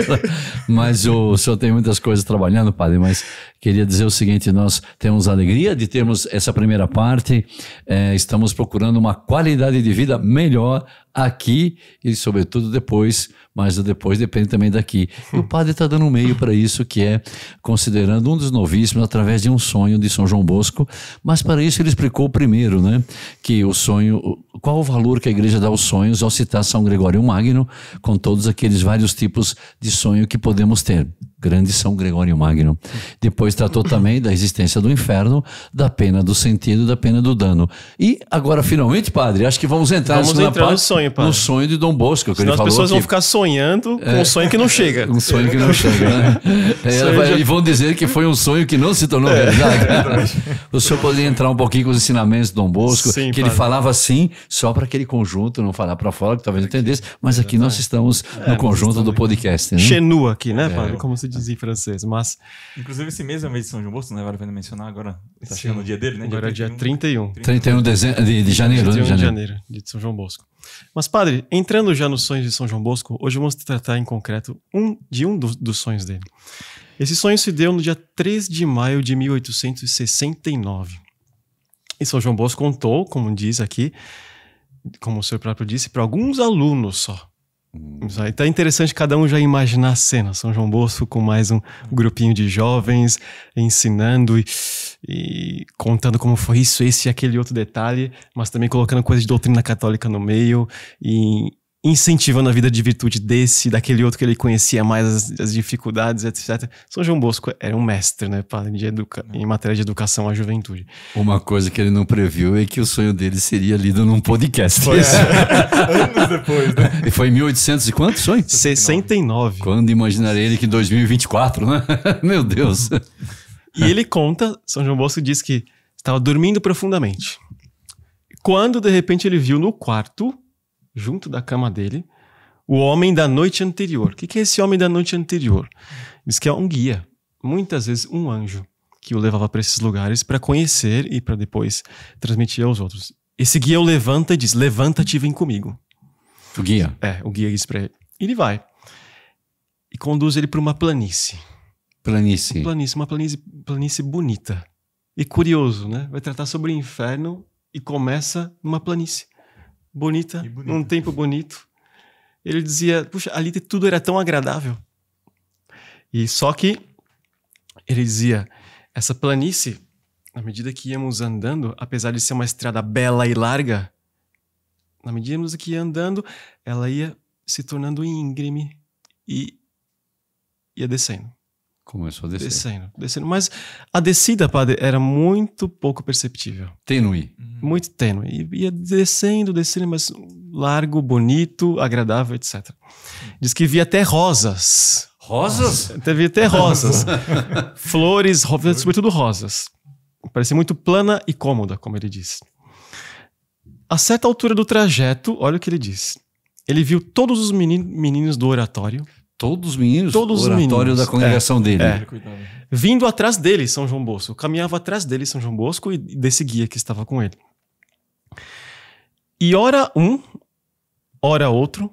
Mas o senhor tem muitas coisas trabalhando, padre, mas queria dizer o seguinte: nós temos alegria de termos essa primeira parte, é, estamos procurando uma qualidade de vida melhor aqui e, sobretudo, depois, mas o depois depende também daqui. E o padre está dando um meio para isso, que é considerando um dos novíssimos através de um sonho de São João Bosco, mas para isso ele explicou primeiro, né, que o sonho, qual o valor que a igreja dá aos sonhos ao citar São Gregório Magno, com todos aqueles vários tipos de sonho que podemos ter grande São Gregório Magno. Depois tratou também da existência do inferno, da pena do sentido, da pena do dano. E agora, finalmente, padre, acho que vamos entrar, vamos entrar parte, no sonho sonho, No sonho de Dom Bosco, é que Senão ele falou. As pessoas que... vão ficar sonhando com é. um sonho que não chega. Um sonho que não chega, né? É, vai, de... E vão dizer que foi um sonho que não se tornou é. realidade. o senhor poderia entrar um pouquinho com os ensinamentos de Dom Bosco, Sim, que padre. ele falava assim, só para aquele conjunto, não falar para fora, que talvez não entendesse, mas aqui nós estamos no conjunto do podcast. Né? Chenu aqui, né, padre? Como se diz em francês, mas... Inclusive, esse mês é mês de São João Bosco, né? Vale a pena mencionar agora. Está chegando o dia dele, né? Agora dia é dia 31. 31, 31 de, de, janeiro, 31 de janeiro. de janeiro, de São João Bosco. Mas, padre, entrando já nos sonhos de São João Bosco, hoje vamos tratar em concreto um de um dos, dos sonhos dele. Esse sonho se deu no dia 3 de maio de 1869. E São João Bosco contou, como diz aqui, como o senhor próprio disse, para alguns alunos só. Então é interessante cada um já imaginar a cena. São João Bosco com mais um grupinho de jovens ensinando e e contando como foi isso, esse e aquele outro detalhe, mas também colocando coisas de doutrina católica no meio e incentivando a vida de virtude desse, daquele outro que ele conhecia mais as, as dificuldades, etc. São João Bosco era um mestre, né, de educa uhum. em matéria de educação à juventude. Uma coisa que ele não previu é que o sonho dele seria lido num podcast. Foi, é. Anos depois, né? E foi em 1800 e quantos sonhos? 69. Quando imaginaria ele que em 2024, né? Meu Deus. E ele conta, São João Bosco diz que estava dormindo profundamente. Quando de repente ele viu no quarto, junto da cama dele, o homem da noite anterior. O que, que é esse homem da noite anterior? Diz que é um guia, muitas vezes um anjo, que o levava para esses lugares para conhecer e para depois transmitir aos outros. Esse guia o levanta e diz: Levanta-te e vem comigo. O guia? É, o guia diz para ele. Ele vai e conduz ele para uma planície. Planície. Planície, uma planície, planície bonita. E curioso, né? Vai tratar sobre o inferno e começa numa planície. Bonita, bonita. num tempo bonito. Ele dizia, puxa, ali tudo era tão agradável. E só que ele dizia, essa planície, na medida que íamos andando, apesar de ser uma estrada bela e larga, na medida que ia andando, ela ia se tornando íngreme e ia descendo. Começou a descer. Descendo, descendo. Mas a descida, padre, era muito pouco perceptível. Tênue. Uhum. Muito tênue. E ia descendo, descendo, mas largo, bonito, agradável, etc. Diz que via até rosas. Rosas? Via até rosas. Flores, ro sobretudo rosas. Parecia muito plana e cômoda, como ele disse. A certa altura do trajeto, olha o que ele diz. Ele viu todos os meninos do oratório. Todos os meninos, Todos os oratório da congregação é, dele. É. Vindo atrás dele, São João Bosco. caminhava atrás dele, São João Bosco, e desse guia que estava com ele. E ora um, ora outro,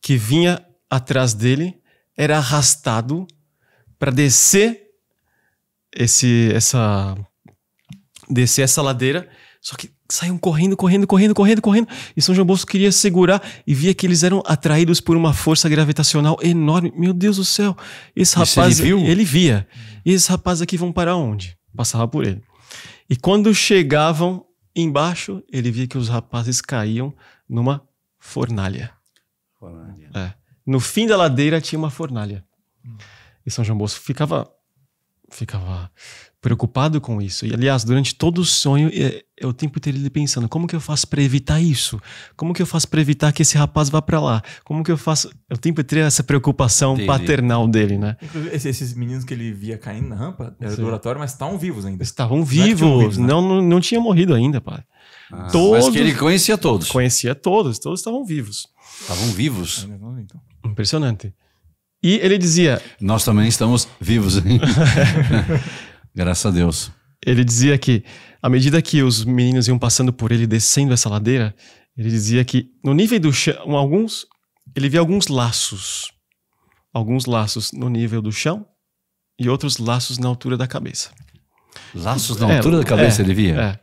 que vinha atrás dele, era arrastado para descer esse, essa, descer essa ladeira. Só que saíam correndo, correndo, correndo, correndo, correndo, e São João Bosco queria segurar e via que eles eram atraídos por uma força gravitacional enorme. Meu Deus do céu! Esse rapaz, ele, ele, via. E esses rapazes aqui vão para onde? Passava por ele. E quando chegavam embaixo, ele via que os rapazes caíam numa fornalha. fornalha. É. No fim da ladeira tinha uma fornalha. Hum. E São João Bosco ficava ficava preocupado com isso. E, aliás, durante todo o sonho, eu é, é o tempo inteiro ele pensando: como que eu faço para evitar isso? Como que eu faço para evitar que esse rapaz vá para lá? Como que eu faço. Eu é tempo inteiro essa preocupação paternal dele, né? Inclusive, esses meninos que ele via caindo na rampa era Sim. do oratório, mas estavam vivos ainda. Estavam vivos, né? não, não, não tinha morrido ainda, pai. Ah, todos, mas que ele conhecia todos. Conhecia todos, todos estavam vivos. Estavam vivos. Então. Impressionante. E ele dizia: Nós também estamos vivos. Graças a Deus. Ele dizia que, à medida que os meninos iam passando por ele, descendo essa ladeira, ele dizia que, no nível do chão, alguns, ele via alguns laços. Alguns laços no nível do chão e outros laços na altura da cabeça. Laços na é, altura da é, cabeça é, ele via? É.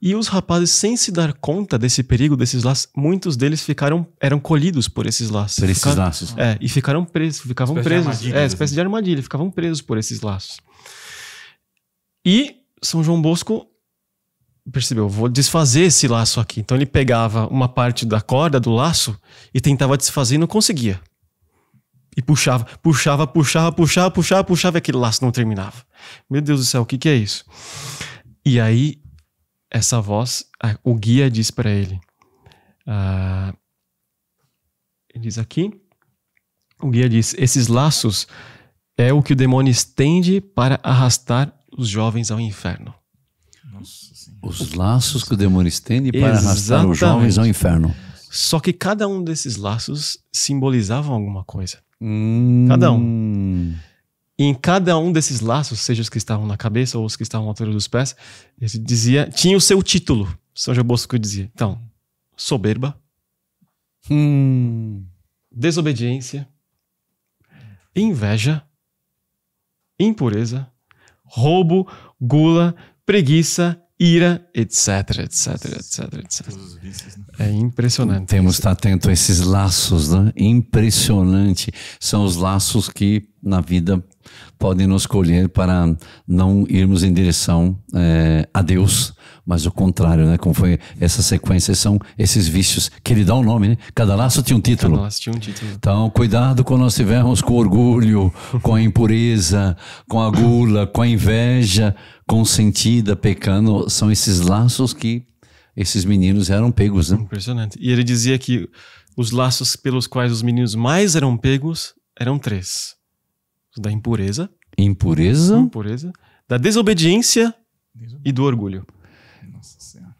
E os rapazes, sem se dar conta desse perigo, desses laços, muitos deles ficaram, eram colhidos por esses laços. Por esses ficaram, laços. É, e ficaram presos, ficavam espécie presos. é, espécie né? de armadilha, ficavam presos por esses laços. E São João Bosco percebeu, vou desfazer esse laço aqui. Então ele pegava uma parte da corda do laço e tentava desfazer e não conseguia. E puxava, puxava, puxava, puxava, puxava, puxava e aquele laço não terminava. Meu Deus do céu, o que, que é isso? E aí, essa voz, o guia diz para ele. Uh, ele diz aqui, o guia diz, esses laços é o que o demônio estende para arrastar os jovens ao inferno. Os laços que o demônio estende para Exatamente. arrastar os jovens ao inferno. Só que cada um desses laços simbolizavam alguma coisa. Hum. Cada um. E em cada um desses laços, seja os que estavam na cabeça ou os que estavam à altura dos pés, ele dizia, tinha o seu título. São João Bosco dizia. Então, soberba, hum. desobediência, inveja, impureza, roubo, gula, preguiça, ira, etc, etc, etc, etc. Né? É impressionante. Temos que estar tá atento a esses laços, né? Impressionante. São os laços que na vida podem nos colher para não irmos em direção é, a Deus, mas o contrário, né? Como foi essa sequência, são esses vícios que ele dá o um nome, né? Cada laço tinha um título. Cada laço tinha um título. Então, cuidado quando nós tivermos com orgulho, com a impureza, com a gula, com a inveja, consentida, pecando, são esses laços que esses meninos eram pegos, né? Impressionante. E ele dizia que os laços pelos quais os meninos mais eram pegos eram três da impureza. Impureza. Impureza. Da desobediência, e do orgulho.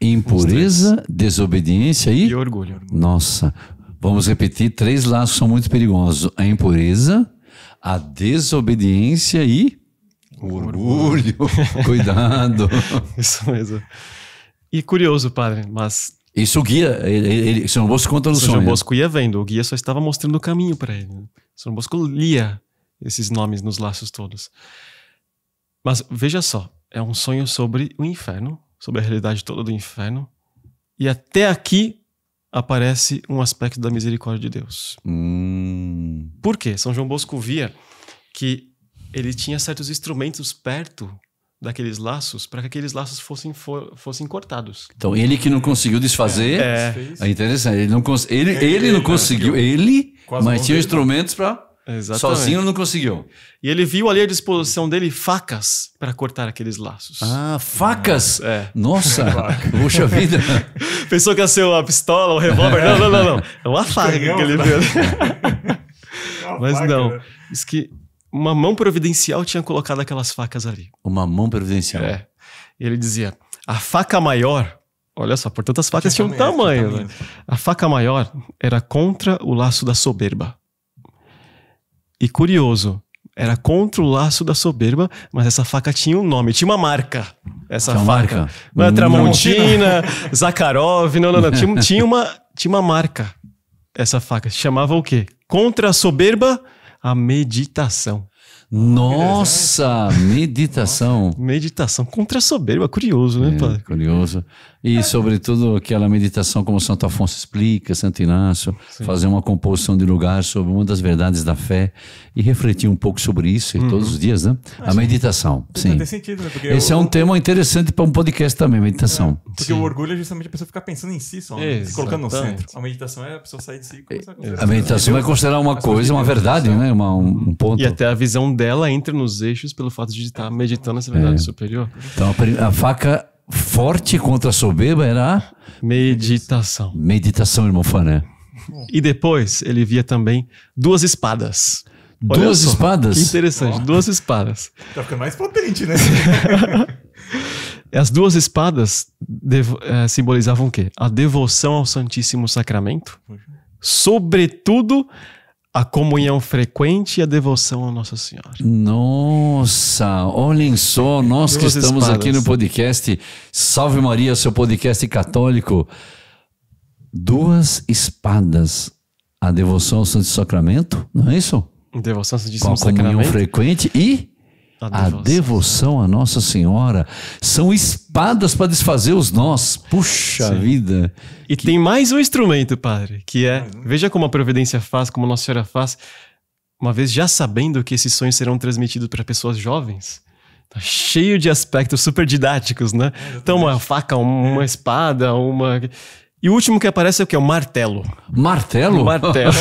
Impureza, desobediência e... e orgulho. Nossa, vamos repetir: três laços são muito perigosos: a impureza, a desobediência e o orgulho. orgulho. Cuidado. Isso mesmo. E curioso, padre, mas isso o guia, ele, ele, São Bosco conta no sonho. São Bosco ia vendo, o guia só estava mostrando o caminho para ele. São Bosco lia esses nomes nos laços todos. Mas veja só, é um sonho sobre o inferno, sobre a realidade toda do inferno. E até aqui aparece um aspecto da misericórdia de Deus. Hum. Por quê? São João Bosco via que ele tinha certos instrumentos perto daqueles laços para que aqueles laços fossem, for, fossem cortados. Então, ele que não conseguiu desfazer. É, é. é interessante. Ele não, ele, ele, ele não conseguiu, ele, mas tinha né? instrumentos para Exatamente. Sozinho não conseguiu. E ele viu ali à disposição dele facas para cortar aqueles laços. Ah, facas? Ah, é. Nossa, puxa vida. Pensou que ia ser uma pistola, um revólver? Não, não, não, não. É uma faca que ele viu. Né? É Mas faca, não. Né? Diz que uma mão providencial tinha colocado aquelas facas ali. Uma mão providencial. É. E ele dizia: a faca maior Olha só, portanto as facas tinham tamanho. tamanho né? A faca maior era contra o laço da soberba. E curioso, era contra o laço da soberba, mas essa faca tinha um nome, tinha uma marca. Essa tinha faca. Marca. Não é Tramontina, Zakharov, não, não, não. Tinha, tinha, uma, tinha uma marca. Essa faca. Chamava o quê? Contra a soberba, a meditação. Nossa, meditação. meditação contra a soberba, curioso, né, é, padre? Curioso. E, sobretudo, aquela meditação como Santo Afonso explica, Santo Inácio, Sim. fazer uma composição de lugar sobre uma das verdades da fé e refletir um pouco sobre isso uhum. todos os dias, né? a meditação. Sim. Tem sentido, né? Porque Esse eu, é um tema interessante para um podcast também, meditação. É, porque sim. o orgulho é justamente a pessoa ficar pensando em si só, né? se colocando no centro. A meditação é a pessoa sair de si e é, começar a A meditação vai é considerar uma coisa, uma verdade, né? Uma, um, ponto. E até a visão dela entra nos eixos pelo fato de estar meditando essa verdade é. superior. Então, a, a faca forte contra a soberba era meditação. Meditação, irmão Fané. E depois ele via também duas espadas. duas espadas? Que interessante, oh. duas espadas. Tá ficando mais potente, né? As duas espadas é, simbolizavam o quê? A devoção ao Santíssimo Sacramento, sobretudo a comunhão frequente e a devoção a Nossa Senhora. Nossa, olhem só, nós que estamos espadas. aqui no podcast Salve Maria, seu podcast católico. Duas espadas. A devoção ao Santo Sacramento, não é isso? Devoção ao Santíssimo Sacramento. Com a comunhão Sacramento. frequente e a devoção. a devoção à Nossa Senhora são espadas para desfazer os nós. Puxa Sim. vida. E que... tem mais um instrumento, padre, que é, veja como a providência faz, como Nossa Senhora faz, uma vez já sabendo que esses sonhos serão transmitidos para pessoas jovens. Tá cheio de aspectos super didáticos, né? É, então, uma faca, uma é. espada, uma e o último que aparece é o que? É o martelo. Martelo? Martelo.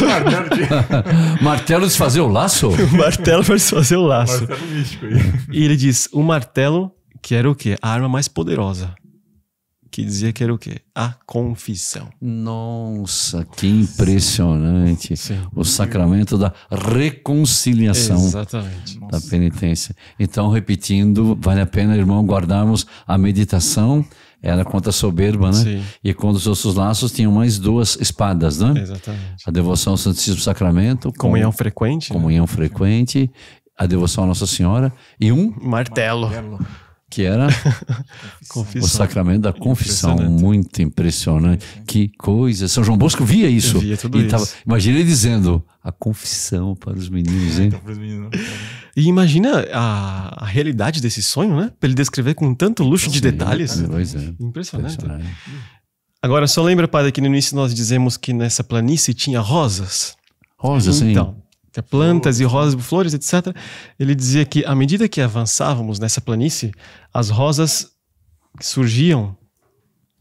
martelo desfazer o laço? o martelo para desfazer o laço. martelo místico aí. E ele diz: o martelo, que era o quê? A arma mais poderosa. Que dizia que era o quê? A confissão. Nossa, que impressionante. Sim. O sacramento da reconciliação. Exatamente. Da Nossa. penitência. Então, repetindo, vale a pena, irmão, guardarmos a meditação era contra a soberba, né? Sim. E quando os outros laços tinham mais duas espadas, né? Exatamente. A devoção ao Santíssimo Sacramento. Comunhão com, frequente. Né? Comunhão né? frequente. A devoção à Nossa Senhora. E um... Martelo. martelo que era o sacramento da confissão, muito impressionante. Que coisa! São João Bosco via isso. via tudo e tava, Imagina ele dizendo a confissão para os meninos, hein? e imagina a, a, realidade desse sonho, né? Para ele descrever com tanto luxo de detalhes. É, pois é. Impressionante. impressionante. Agora, só lembra, padre, que no início nós dizemos que nessa planície tinha rosas. Rosas, então, sim. Então, que é né? plantas e né? rosas, flores, etc. Ele dizia que à medida que avançávamos nessa planície, as rosas que surgiam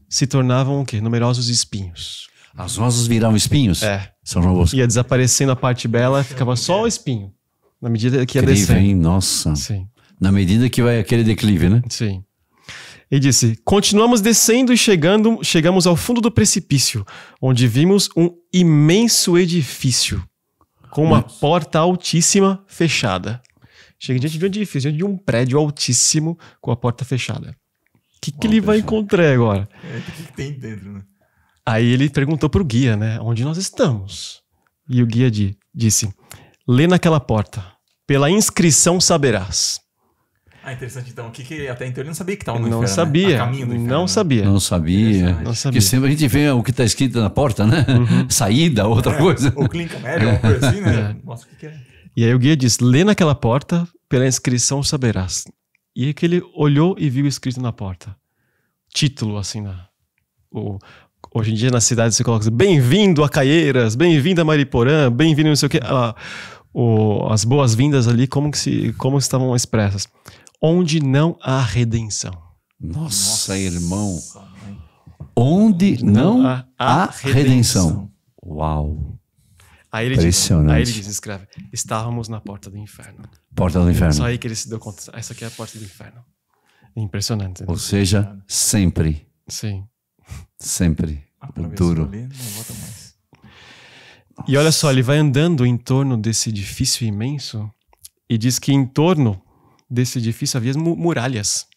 se tornavam o quê? Numerosos espinhos. As rosas viravam espinhos? É. São robôs. Ia desaparecendo a parte bela, ficava só o é. espinho. Na medida que ia Incrível, descendo. Hein? Nossa. Sim. Na medida que vai aquele declive, né? Sim. Ele disse: Continuamos descendo e chegando, chegamos ao fundo do precipício, onde vimos um imenso edifício com uma Nossa. porta altíssima fechada. Cheguei diante de um edifício, diante de um prédio altíssimo com a porta fechada. O que, que ele vai encontrar agora? É, o que, que tem dentro, né? Aí ele perguntou pro guia, né? Onde nós estamos? E o guia de, disse: Lê naquela porta, pela inscrição saberás. Ah, interessante. Então, o que, que até então ele não sabia que estava no não inferno, né? sabia, né? caminho do inferno. Não né? sabia. Não sabia. Não sabia. Porque sempre a gente vê o que está escrito na porta, né? Uhum. Saída, outra é, coisa. Ou clínica média, uma coisa assim, né? É. Mostra o que, que é. E aí o guia diz, lê naquela porta, pela inscrição saberás. E aí é que ele olhou e viu escrito na porta. Título, assim, na... O, hoje em dia na cidade você coloca assim, bem-vindo a Caieiras, bem-vindo a Mariporã, bem-vindo não sei o quê. Ah, o, as boas-vindas ali, como que se, como estavam expressas onde não há redenção. Nossa, Nossa irmão. Onde não, não há, há redenção. redenção. Uau. Aí ele, Impressionante. Diz, aí ele diz, escreve, estávamos na porta do inferno. Porta do inferno. Só aí que ele se deu conta, essa aqui é a porta do inferno. Impressionante. Né? Ou seja, sempre. Sim. Sempre. Duro. e olha só, ele vai andando em torno desse edifício imenso e diz que em torno desse edifício havia muralhas.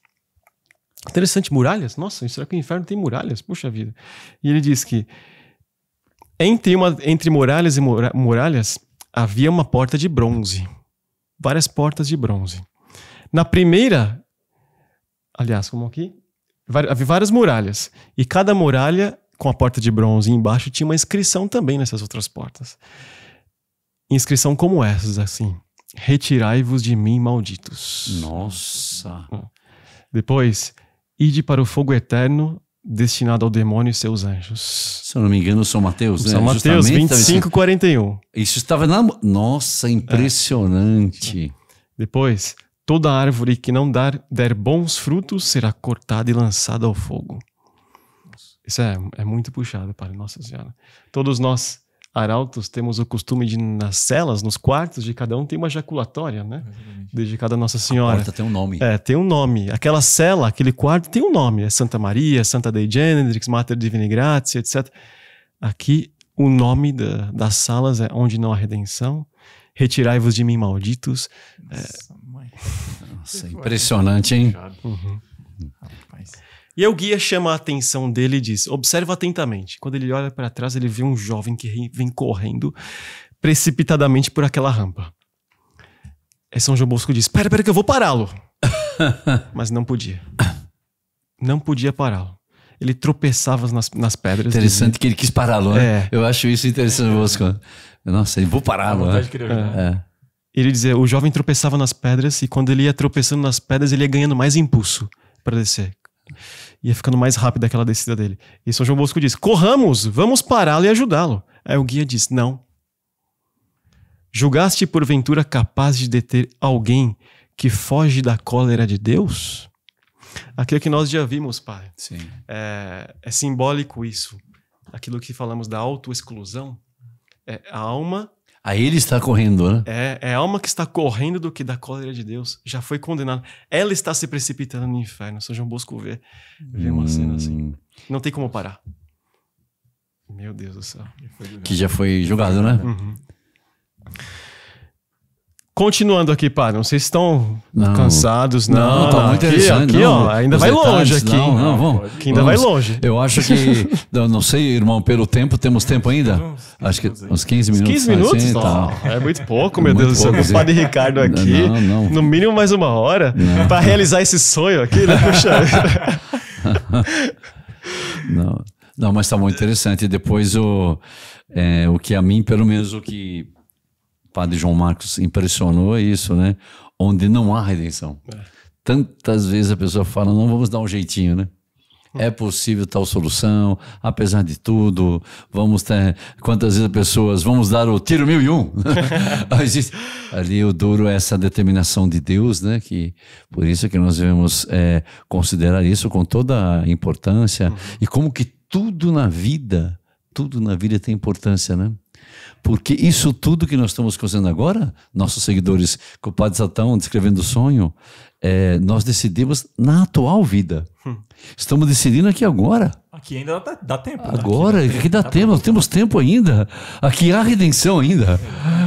Interessante, muralhas? Nossa, será que o inferno tem muralhas? Puxa vida. E ele diz que entre, uma, entre muralhas e mura, muralhas havia uma porta de bronze. Várias portas de bronze. Na primeira, aliás, como aqui? Havia várias muralhas. E cada muralha com a porta de bronze embaixo tinha uma inscrição também nessas outras portas. Inscrição como essas, assim. Retirai-vos de mim, malditos. Nossa. Depois, ide para o fogo eterno destinado ao demônio e seus anjos. Se eu não me engano, São Mateus, né? São Mateus Justamente, 25, 41. Isso estava na. Nossa, impressionante. É. Depois, toda árvore que não dar, der bons frutos será cortada e lançada ao fogo. Isso é, é muito puxado para Nossa Senhora. Todos nós arautos temos o costume de, nas celas, nos quartos de cada um, tem uma jaculatória, né? Exatamente. Dedicada a Nossa Senhora. A porta tem um nome. É, tem um nome. Aquela cela, aquele quarto tem um nome. É Santa Maria, Santa Dei Genedrix, Mater Divini Gratia, etc. Aqui, o nome da, das salas é Onde Não Há Redenção, Retirai-vos de mim, malditos. É, Nossa, é... Nossa impressionante, hein? Uhum. E aí o guia chama a atenção dele e diz: observa atentamente. Quando ele olha para trás, ele vê um jovem que vem correndo precipitadamente por aquela rampa. é São João Bosco diz: espera, espera que eu vou pará-lo. Mas não podia. Não podia pará-lo ele tropeçava nas, nas pedras. Interessante que ele quis pará-lo, né? É. Eu acho isso interessante, Bosco. Nossa, vou pará-lo. Né? É. é. Ele dizia, o jovem tropeçava nas pedras e quando ele ia tropeçando nas pedras, ele ia ganhando mais impulso para descer ia ficando mais rápido aquela descida dele. E São João Bosco diz: Corramos, vamos pará-lo e ajudá-lo. Aí o guia diz: Não. Julgaste porventura capaz de deter alguém que foge da cólera de Deus? Aquilo que nós já vimos, pai. Sim. É, é simbólico isso. Aquilo que falamos da autoexclusão. É, a alma Aí ele está correndo, né? É, é a alma que está correndo do que da cólera de Deus. Já foi condenada. Ela está se precipitando no inferno. São João Bosco vê, vê uma cena assim. Hum. Não tem como parar. Meu Deus do céu. Que já foi julgado, né? Uhum. Continuando aqui, pá, não sei se estão não. cansados, não. Não, tá muito aqui, interessante. Aqui, não, ó, ainda vai detalhes, longe aqui. Não, não, vamos. ainda vamos. vai longe. Eu acho que, não, sei, irmão, pelo tempo, temos tempo ainda? Acho que uns 15 minutos. 15 minutos? Assim, tá. É muito pouco, meu muito Deus do céu. O é. padre Ricardo aqui, não, não. no mínimo mais uma hora, para realizar esse sonho aqui, né? Puxa. não, não, mas tá muito interessante. Depois o, é, o que a mim, pelo menos o que padre João Marcos impressionou é isso, né? Onde não há redenção. É. Tantas vezes a pessoa fala, não vamos dar um jeitinho, né? Hum. É possível tal solução, apesar de tudo, vamos ter. Quantas vezes as pessoas vamos dar o tiro mil e um? Ali o duro é essa determinação de Deus, né? Que por isso que nós devemos é, considerar isso com toda a importância uhum. e como que tudo na vida, tudo na vida tem importância, né? Porque isso tudo que nós estamos fazendo agora, nossos seguidores, com o Padre Satão descrevendo o sonho, é, nós decidimos na atual vida. Hum. Estamos decidindo aqui agora. Aqui ainda dá, dá tempo. Agora, aqui, aqui dá, dá, tempo, dá temos tempo ainda. Aqui há redenção ainda.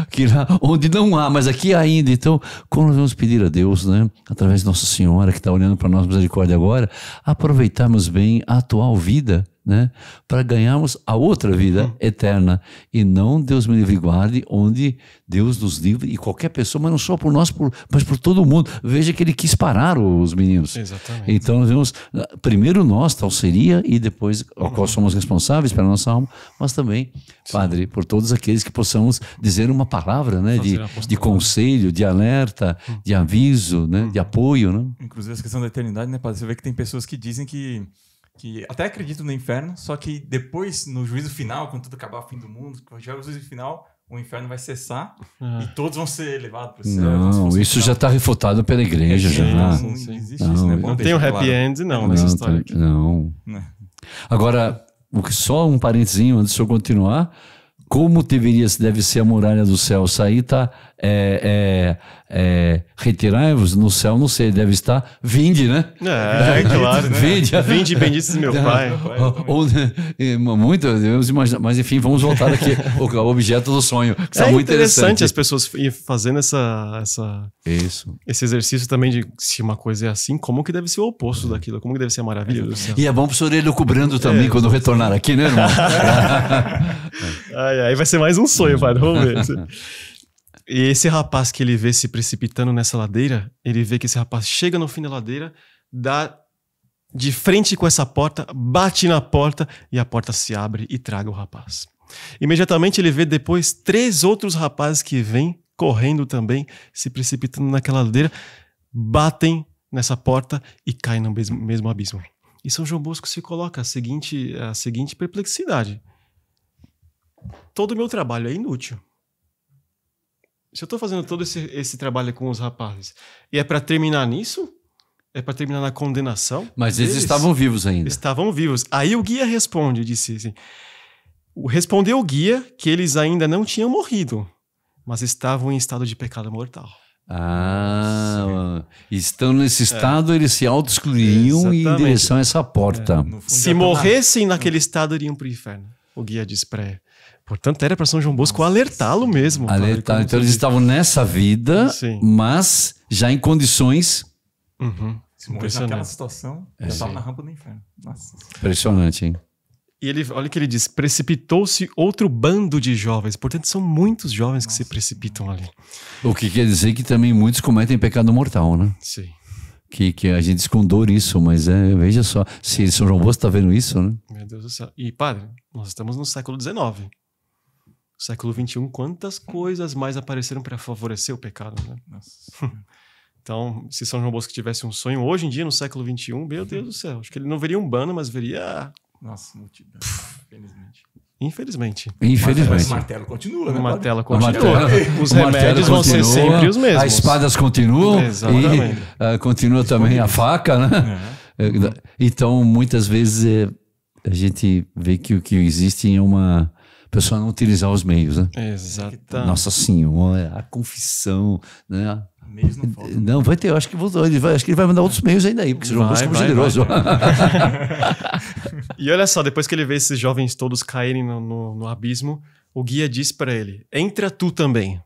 Aqui, onde não há, mas aqui ainda. Então, como nós vamos pedir a Deus, né? através de Nossa Senhora, que está olhando para nós misericórdia agora, aproveitarmos bem a atual vida né? para ganharmos a outra vida hum. eterna. E não, Deus me livre e guarde, onde Deus nos livre e qualquer pessoa, mas não só por nós, por, mas por todo mundo. Veja que ele quis parar os meninos. Exatamente. Então nós vemos, ah, primeiro nós, tal seria, e depois, ao qual uhum. somos responsáveis pela nossa alma, mas também, Sim. Padre, por todos aqueles que possamos dizer uma palavra né? de, de conselho, de alerta, hum. de aviso, né? de hum. apoio. Né? Inclusive, essa questão da eternidade, né, Padre? Você vê que tem pessoas que dizem que que até acredito no inferno, só que depois, no juízo final, quando tudo acabar, o fim do mundo, quando é o juízo final, o inferno vai cessar ah. e é. todos vão ser levados para o céu. Não, isso já está refutado pela igreja. É, já. Não, não, existe não, isso, né? Não tem o um happy claro. end, não, nessa tá história. Tá, não. Né. Agora, só um parentezinho antes de eu continuar. Como deveria, deve ser a muralha do céu? Isso aí está é, é, é retirai-vos no céu, não sei, deve estar, vinde, né? É, é claro. Né? Vinde, vinde bendices meu então, pai. Ou, ou, muito, imaginar, mas enfim, vamos voltar aqui ao objeto do sonho. Que tá é muito interessante, as pessoas fazendo essa, essa Isso. esse exercício também de se uma coisa é assim, como que deve ser o oposto é. daquilo, como que deve ser maravilhoso. E é bom pro senhor orelho cobrando também é. quando retornar aqui, né, irmão? aí, ai, vai ser mais um sonho, padre, vamos ver. E esse rapaz que ele vê se precipitando nessa ladeira, ele vê que esse rapaz chega no fim da ladeira, dá de frente com essa porta, bate na porta e a porta se abre e traga o rapaz. Imediatamente ele vê depois três outros rapazes que vêm correndo também, se precipitando naquela ladeira, batem nessa porta e caem no mesmo, abismo. E São João Bosco se coloca a seguinte, a seguinte perplexidade: todo o meu trabalho é inútil. Se eu estou fazendo todo esse, esse trabalho com os rapazes, e é para terminar nisso? É para terminar na condenação? Mas eles, eles, estavam vivos ainda. Estavam vivos. Aí o guia responde, disse assim, respondeu o guia que eles ainda não tinham morrido, mas estavam em estado de pecado mortal. Ah, Sim. estão nesse é. estado, é. eles se auto-excluíam em direção a essa porta. É, Se tá morressem naquele estado, iriam para o inferno. O guia diz para Portanto, era para São João Bosco alertá-lo mesmo. Alertá-lo. Então, eles estavam nessa vida, Sim. mas já em condições. Uhum. Se morresse naquela situação, é. já estava na rampa do inferno. Nossa. Impressionante, hein? E ele, olha o que ele diz: precipitou-se outro bando de jovens. Portanto, são muitos jovens Nossa. que se precipitam ali. O que quer dizer que também muitos cometem pecado mortal, né? Sim. Que, que a gente escondor isso, mas é, veja só, se São João Bosco está vendo isso, né? Meu Deus do céu. E, padre, nós estamos no século XIX século XXI, quantas coisas mais apareceram para favorecer o pecado, né? então, se São João Bosco tivesse um sonho hoje em dia, no século XXI, meu Deus do céu, acho que ele não veria um bano, mas veria... Nossa, multidão, infelizmente. Infelizmente. Infelizmente. O martelo continua, né? O martelo continua. Martelo, os remédios vão ser sempre os mesmos. As espadas continuam. Exatamente. E, uh, continua também a faca, né? É. Eh, então, muitas vezes é, a gente vê que o que existe é uma pessoa não utilizar os meios, né? Exatamente. É tá. Nossa Senhora, a confissão, né? não vai ter, eu acho que, vou, ele vai, acho que ele vai mandar outros meios ainda aí, porque vai, você não é generoso. Vai, vai. e olha só, depois que ele vê esses jovens todos caírem no, no, no abismo, o guia diz para ele: entra tu também.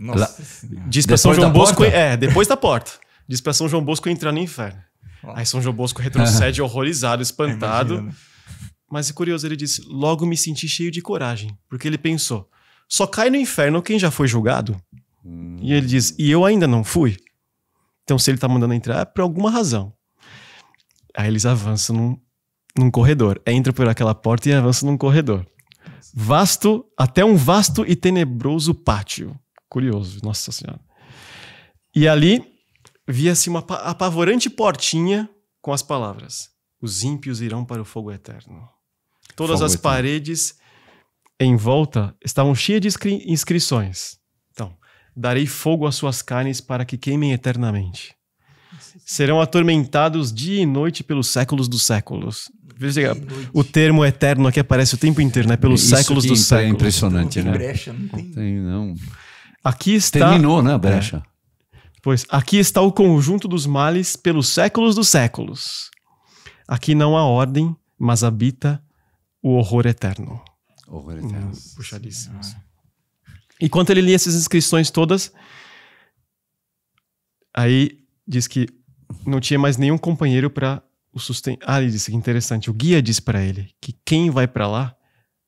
Nossa. diz para São João Bosco. É, depois da porta. Diz para São João Bosco entrar no inferno. Aí São João Bosco retrocede horrorizado, espantado. Imagina. Né? Mas é curioso, ele disse: Logo me senti cheio de coragem, porque ele pensou: só cai no inferno quem já foi julgado. Hum. E ele diz: E eu ainda não fui. Então, se ele está mandando entrar, é por alguma razão. Aí eles avançam num, num corredor. Entra por aquela porta e avança num corredor. Vasto, até um vasto e tenebroso pátio. Curioso, nossa senhora. E ali via-se uma apavorante portinha com as palavras: Os ímpios irão para o fogo eterno. Todas as né? paredes em volta estavam cheias de inscri inscrições. Então, darei fogo às suas carnes para que queimem eternamente. Serão atormentados dia e noite pelos séculos dos séculos. O termo eterno aqui aparece o tempo inteiro, né? Pelos Isso séculos dos é séculos. É impressionante, não né? Brecha, não tem. tem não. Aqui está. Terminou, né, a é. brecha? É. Pois aqui está o conjunto dos males pelos séculos dos séculos. Aqui não há ordem, mas habita o Horror Eterno. Horror hum, Eterno. Hum, puxadíssimos. E quando ele lia essas inscrições todas, aí diz que não tinha mais nenhum companheiro para o sustentar. Ah, ele disse que interessante. O guia diz para ele que quem vai para lá,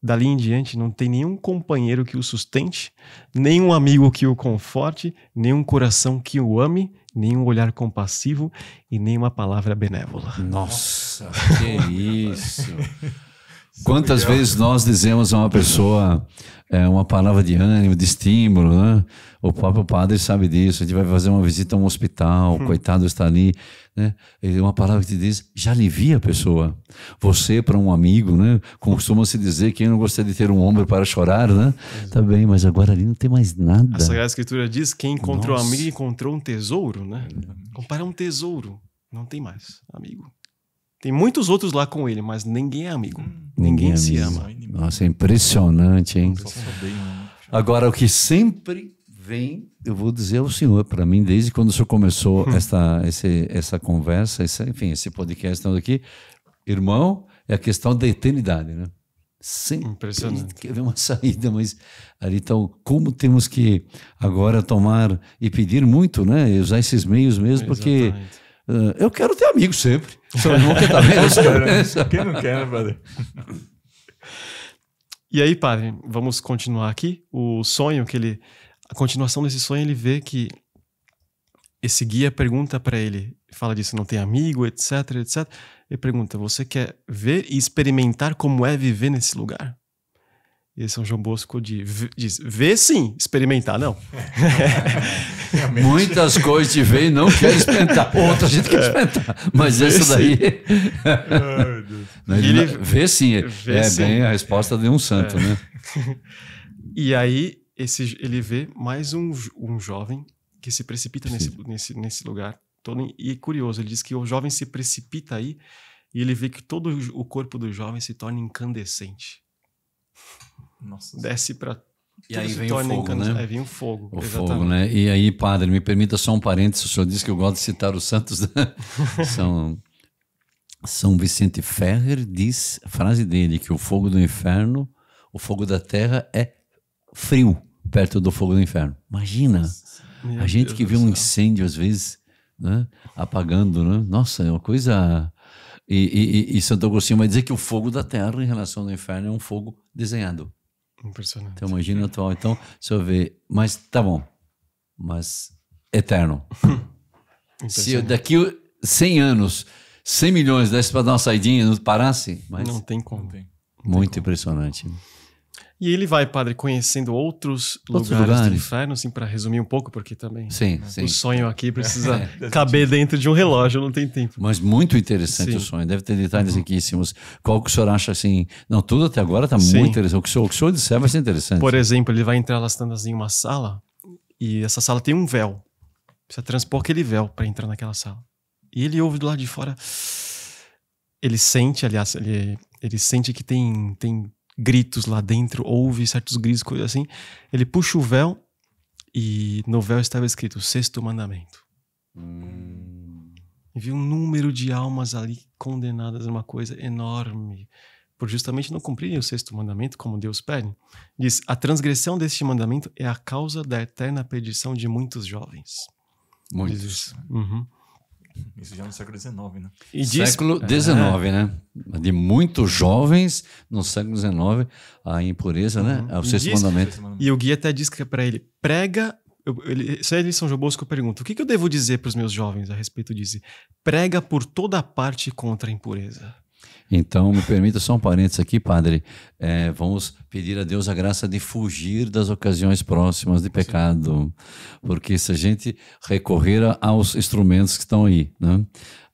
dali em diante, não tem nenhum companheiro que o sustente, nenhum amigo que o conforte, nenhum coração que o ame, nenhum olhar compassivo e nenhuma palavra benévola. Nossa, que isso! Quantas Miguel. vezes nós dizemos a uma pessoa é, uma palavra de ânimo, de estímulo, né? O próprio padre sabe disso. A gente vai fazer uma visita a um hospital, hum. coitado está ali, né? E uma palavra que te diz, já alivia a pessoa. Você, para um amigo, né? Costuma-se dizer que eu não gostaria de ter um ombro para chorar, né? Exato. Tá bem, mas agora ali não tem mais nada. A Sagrada Escritura diz que quem encontrou Nossa. um amigo encontrou um tesouro, né? Comparar um tesouro. Não tem mais, amigo. Tem muitos outros lá com ele, mas ninguém é amigo. Hum, ninguém, ninguém, se ama. Nossa, é impressionante, hein? Né? Agora, o que sempre vem, eu vou dizer ao senhor, para mim, desde quando o senhor começou essa, esse, essa conversa, esse, enfim, esse podcast aqui, irmão, é a questão da eternidade, né? Sempre Impressionante. quer ver uma saída, mas ali então, como temos que agora tomar e pedir muito, né? usar esses meios mesmo, Exatamente. porque uh, eu quero ter amigos sempre. Seu tá Quem não quer, né, padre? E aí, padre, vamos continuar aqui. O sonho que ele. A continuação desse sonho, ele vê que esse guia pergunta para ele, fala disso, não tem amigo, etc, etc. Ele pergunta: você quer ver e experimentar como é viver nesse lugar? E São João Bosco diz: vê sim, experimentar não. Muitas coisas te vêm e não quer espentar. outra gente quer é. espentar. Mas vê essa daí. Ele ele vê sim. Vê é sim. bem a resposta de um santo, é. né? E aí esse, ele vê mais um, um jovem que se precipita nesse, nesse, nesse lugar. Todo, e é curioso, ele diz que o jovem se precipita aí e ele vê que todo o corpo do jovem se torna incandescente. Nossa. Desce para e aí vem o fogo, né? Aí vem o fogo. O exatamente. fogo, né? E aí, padre, me permita só um parênteses. O senhor disse que eu gosto de citar os santos. Né? São, São Vicente Ferrer diz, a frase dele, que o fogo do inferno, o fogo da terra é frio perto do fogo do inferno. Imagina! a gente Deus que vê um incêndio às vezes né? apagando, né? Nossa, é uma coisa. E, e, e, Santo Agostinho vai dizer que o fogo da terra em relação ao inferno é um fogo desenhado. Impressionante. Então imagina o atual, então, se eu ver, mas tá bom, mas eterno. se eu, daqui 100 anos, 100 milhões desse para dar uma saidinha, não parasse, mas... Não tem como. Muito tem impressionante. Como. E ele vai, padre, conhecendo outros, outros lugares, lugares, do inferno, assim, para resumir um pouco, porque também sim, né? sim. o sonho aqui precisa é, caber dentro de um relógio, não tem tempo. Mas muito interessante sim. o sonho, deve ter detalhes uhum. riquíssimos. Qual que o senhor acha assim? Não, tudo até agora está muito interessante. O que o senhor, o que o senhor disser vai ser interessante. Por exemplo, ele vai entrar las tantas em uma sala e essa sala tem um véu. Precisa transpor aquele véu para entrar naquela sala. E ele ouve do lado de fora. Ele sente, aliás, ele, ele sente que tem, tem gritos lá dentro, ouve certos gritos, coisas assim. Ele puxa o véu e no véu estava escrito o sexto mandamento. Hum. E viu um número de almas ali condenadas a uma coisa enorme por justamente não cumprirem o sexto mandamento como Deus pede. Diz: a transgressão deste mandamento é a causa da eterna perdição de muitos jovens. Muitos. Uhum. Isso já é no século XIX, né? E século XIX, é. né? De muitos jovens no século XIX, a impureza, né? uhum. né? É o sexto mandamento. E o guia até diz que é para ele: prega. Isso ele, é de São João Bosco, eu pergunto: o que, que eu devo dizer para os meus jovens a respeito disso? Prega por toda parte contra a impureza. Então, me permita só um parênteses aqui, padre. É, vamos pedir a Deus a graça de fugir das ocasiões próximas de pecado, porque se a gente recorrer aos instrumentos que estão aí, né?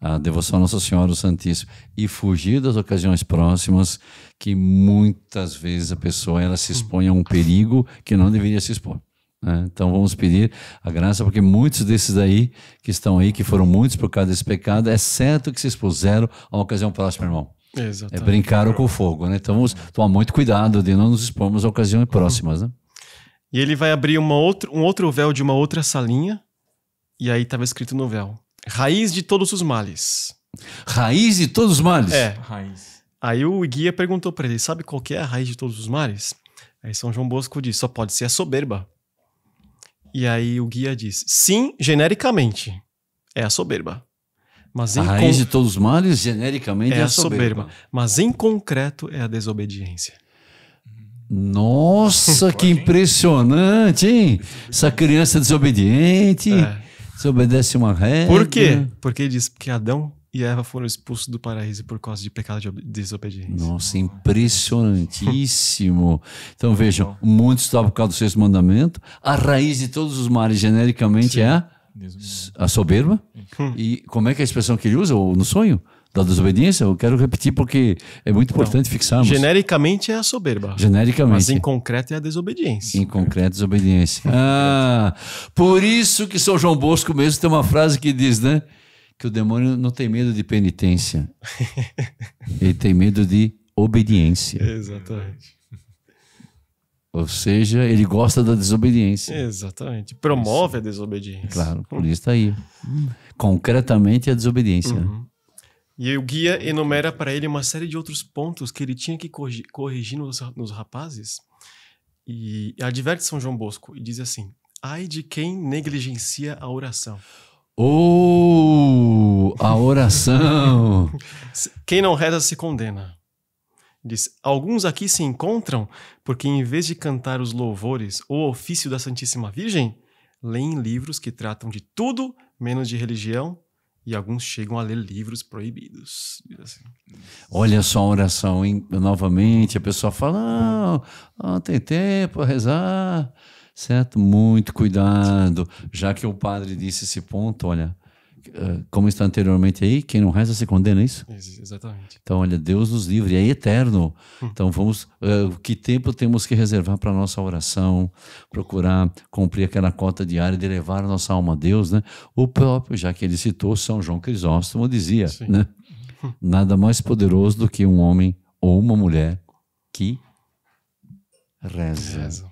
a devoção a Nossa Senhora, o Santíssimo, e fugir das ocasiões próximas, que muitas vezes a pessoa ela se expõe a um perigo que não deveria se expor. Né? Então vamos pedir a graça, porque muitos desses aí que estão aí, que foram muitos por causa desse pecado, é certo que se expuseram uma ocasião próxima, irmão. Exatamente. É brincaram com o fogo, né? Então vamos tomar muito cuidado de não nos expormos a ocasiões uhum. próximas, né? E ele vai abrir uma outra, um outro véu de uma outra salinha, e aí estava escrito no véu: Raiz de todos os males. Raiz de todos os males? É. Raiz. Aí o guia perguntou para ele: Sabe qual é a raiz de todos os males? Aí São João Bosco diz: Só pode ser a soberba. E aí o guia diz: sim, genericamente, é a soberba. Mas a raiz con... de todos os males, genericamente, é, é a soberba. soberba. Mas em concreto é a desobediência. Nossa, que impressionante, hein? Essa criança desobediente, é. desobedece uma regra. Por quê? Porque diz que Adão e Eva foram expulsos do paraíso por causa de pecado de desobediência. Nossa, impressionantíssimo. Então vejam, bom. o mundo está por causa do sexto mandamento. A raiz de todos os males, genericamente, Sim. é a soberba. E como é que é a expressão que ele usa no sonho? da desobediência, eu quero repetir porque é muito importante Não. fixarmos. Genericamente é a soberba. Genericamente. Mas em concreto é a desobediência. Em concreto, desobediência. Ah, por isso que São João Bosco mesmo tem uma frase que diz, né? que o demônio não tem medo de penitência. Ele tem medo de obediência. Exatamente. Ou seja, ele gosta da desobediência. Exatamente. Promove isso. a desobediência. Claro, por isso está aí. Concretamente, a desobediência. Né? Uhum. E o guia enumera para ele uma série de outros pontos que ele tinha que corrigir nos, nos rapazes. E adverte São João Bosco e diz assim: Ai de quem negligencia a oração. Ou oh, a oração. Quem não reza se condena. Diz: Alguns aqui se encontram porque, em vez de cantar os louvores ou ofício da Santíssima Virgem, leem livros que tratam de tudo menos de religião e alguns chegam a ler livros proibidos. Assim. Olha só a oração, hein? novamente a pessoa fala: ah, não ah, tem tempo a rezar certo? Muito cuidado, já que o padre disse esse ponto, olha, eh, como está anteriormente aí, quem não reza se condena, é isso? Exatamente. Então, olha, Deus nos livre, é eterno. Hum. Então, vamos, uh, que tempo temos que reservar para nossa oração, procurar cumprir aquela cota diária de levar a nossa alma a Deus, né? O próprio, já que ele citou, São João Crisóstomo dizia, Sim. né? Hum. Nada mais poderoso do que um homem ou uma mulher que reza. reza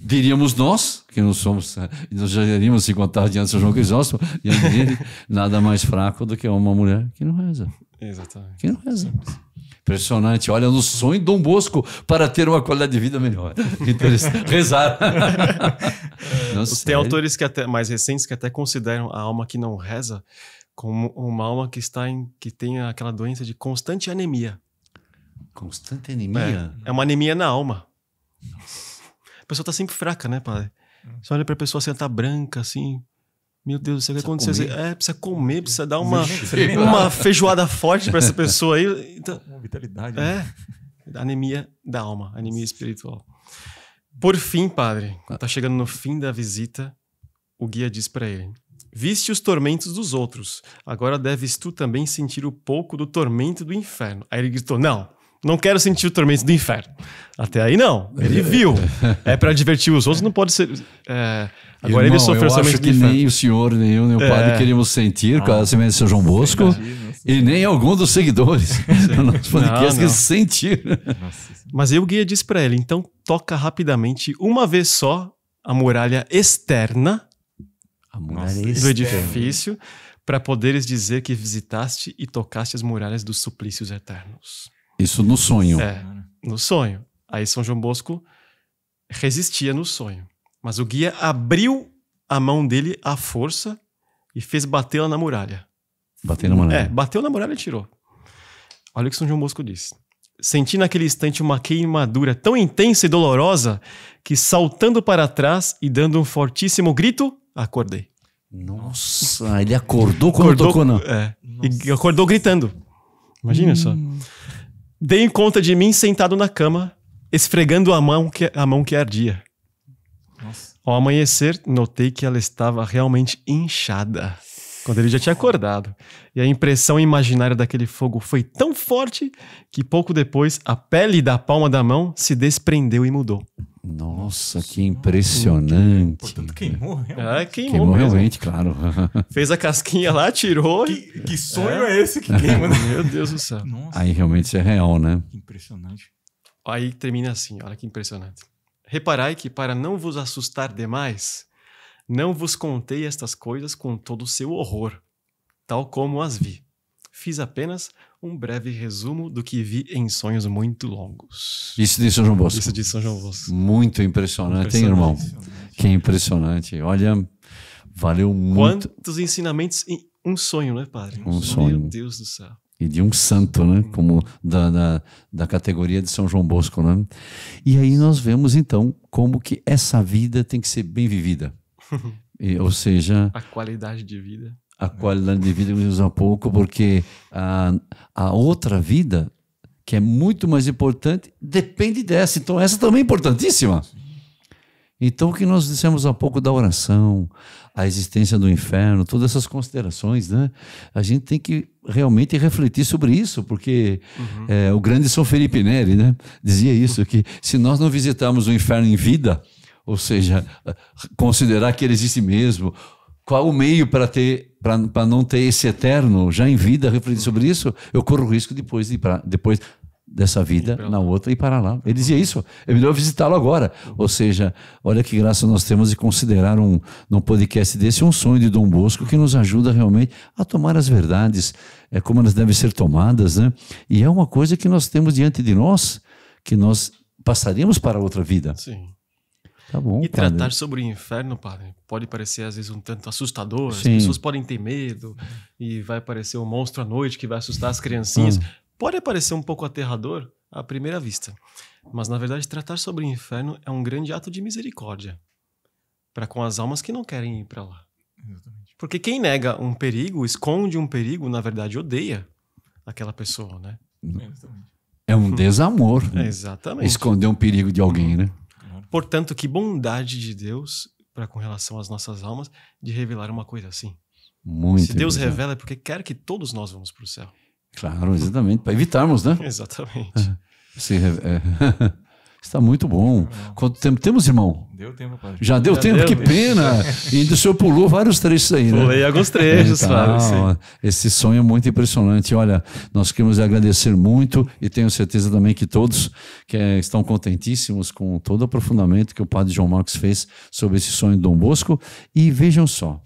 diríamos nós, que não somos, eh, nós já iríamos se contar diante de São João Crisóstomo, diante dele, nada mais fraco do que uma mulher que não reza. Exatamente. Que não reza. Impressionante. Olha, no sonho Dom Bosco para ter uma qualidade de vida melhor. Interessante. Rezar. É, não, Tem autores que até, mais recentes que até consideram a alma que não reza como uma alma que está em, que tem aquela doença de constante anemia. Constante anemia? É, é uma anemia na alma. Nossa. A pessoa tá sempre fraca, né, padre? Hum. Você olha pra pessoa assim, ela tá branca, assim. Meu Deus, você que acontecer. É, precisa comer, precisa dar uma, uma feijoada forte para essa pessoa aí. Então, vitalidade. É. Né? Anemia da alma, anemia espiritual. Por fim, padre, quando tá. tá chegando no fim da visita, o guia diz para ele: Viste os tormentos dos outros, agora deves tu também sentir o pouco do tormento do inferno. Aí ele gritou: Não, não quero sentir o tormento do inferno. Até aí não. Ele é. viu. É para divertir os outros, não pode ser. É... Agora Irmão, ele sofreu eu acho que nem o senhor, nem eu, nem o é. padre queríamos sentir com a ah. semente de São João Bosco e nem algum dos seguidores do nosso podcast que sentir. Mas Mas eu, guia, disse para ele, então toca rapidamente, uma vez só, a muralha externa a muralha do edifício para poderes dizer que visitaste e tocaste as muralhas dos suplícios eternos. Isso no sonho. É, no sonho. Aí São João Bosco resistia no sonho. Mas o guia abriu a mão dele à força e fez batê-la na muralha. Bateu na muralha? É, bateu na muralha e tirou. Olha o que São João Bosco disse. Senti naquele instante uma queimadura tão intensa e dolorosa que, saltando para trás e dando um fortíssimo grito, acordei. Nossa, ele acordou quando acordou, tocou na... É, e acordou gritando. Imagina hum. só. Dei conta de mim sentado na cama, esfregando a mão que, a mão que ardia. Nossa. Ao amanhecer, notei que ela estava realmente inchada, quando ele já tinha acordado. E a impressão imaginária daquele fogo foi tão forte que pouco depois a pele da palma da mão se desprendeu e mudou. Nossa, que impressionante. Portanto, queimou realmente. Ah, queimou, queimou realmente, claro. Fez a casquinha lá, tirou. Que, que sonho é. é. esse que queima, né? Meu Deus do céu. Nossa. Aí realmente isso é real, né? Que impressionante. Aí termina assim, olha que impressionante. Reparai que para não vos assustar demais, não vos contei estas coisas com todo o seu horror, tal como as vi. Fiz apenas um breve resumo do que vi em sonhos muito longos. Isso de São João Bosco. Isso de São João Bosco. Muito impressionante, hein, irmão? Impressionante. Que impressionante. Olha, valeu muito. Quantos ensinamentos em um sonho, né, padre? Um, um sonho. Meu Deus do céu. E de um santo, né? Hum. Como da, da, da categoria de São João Bosco, né? E aí nós vemos, então, como que essa vida tem que ser bem vivida. ou seja... A qualidade de vida a qualidade de vida usa pouco, porque a, a outra vida, que é muito mais importante, depende dessa. Então, essa também é importantíssima. Então, o que nós dissemos há pouco da oração, a existência do inferno, todas essas considerações, né? A gente tem que realmente refletir sobre isso, porque uhum. é, o grande São Felipe Neri, né? Dizia isso, que se nós não visitarmos o inferno em vida, ou seja, considerar que ele existe mesmo, qual o meio para ter para não ter esse eterno já em vida refletir sobre isso? Eu corro o risco depois de pra, depois dessa vida na outra e para lá. Ele dizia isso. É melhor visitá-lo agora. Ou seja, olha que graça nós temos de considerar um num podcast desse um sonho de Dom Bosco que nos ajuda realmente a tomar as verdades, é como elas devem ser tomadas, né? E é uma coisa que nós temos diante de nós que nós passaremos para outra vida. Sim. Tá bom, e tratar sobre o inferno, padre, pode parecer às vezes um tanto assustador, Sim. as pessoas podem ter medo e vai aparecer um monstro à noite que vai assustar as criancinhas. Hum. Pode parecer um pouco aterrador à primeira vista, mas na verdade tratar sobre o inferno é um grande ato de misericórdia para com as almas que não querem ir para lá. Exatamente. Porque quem nega um perigo, esconde um perigo, na verdade odeia aquela pessoa, né? Exatamente. É um desamor. Né? Exatamente. Esconder um perigo de alguém, né? Portanto, que bondade de Deus para com relação às nossas almas de revelar uma coisa assim. Muito. Se Deus revela é porque quer que todos nós vamos para o céu. Claro, exatamente, para evitarmos, né? exatamente. É. Se, é, Está muito bom. Quanto tempo temos, irmão? Deu tempo, padre. Já deu Já tempo? Deu, que pena! E o senhor pulou vários trechos aí, né? Pulei alguns é, trechos, então, Esse sonho é muito impressionante. Olha, nós queremos agradecer muito e tenho certeza também que todos que eh, estão contentíssimos com todo o aprofundamento que o padre João Marcos fez sobre esse sonho de Dom Bosco. E vejam só,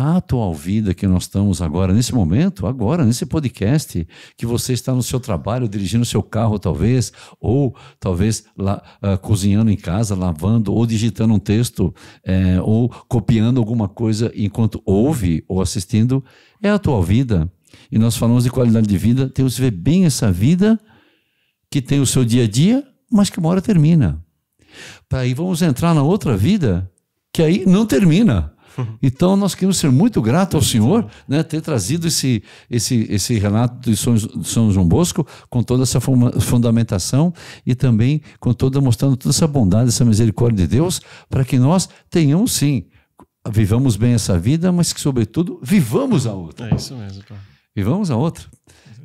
a atual vida que nós estamos agora, nesse momento, agora, nesse podcast, que você está no seu trabalho, dirigindo seu carro, talvez, ou talvez lá, uh, cozinhando em casa, lavando, ou digitando um texto, é, ou copiando alguma coisa enquanto ouve ou assistindo, é a atual vida. E nós falamos de qualidade de vida, temos que ver bem essa vida que tem o seu dia a dia, mas que uma hora termina. Para aí vamos entrar na outra vida que aí não termina. Então nós queremos ser muito gratos ao Senhor, né, ter trazido esse, esse, esse relato de São, de São João Bosco com toda essa fundamentação e também com toda mostrando toda essa bondade, essa misericórdia de Deus, para que nós tenhamos sim, vivamos bem essa vida, mas que sobretudo vivamos a outra. É isso mesmo. Vivamos a outra.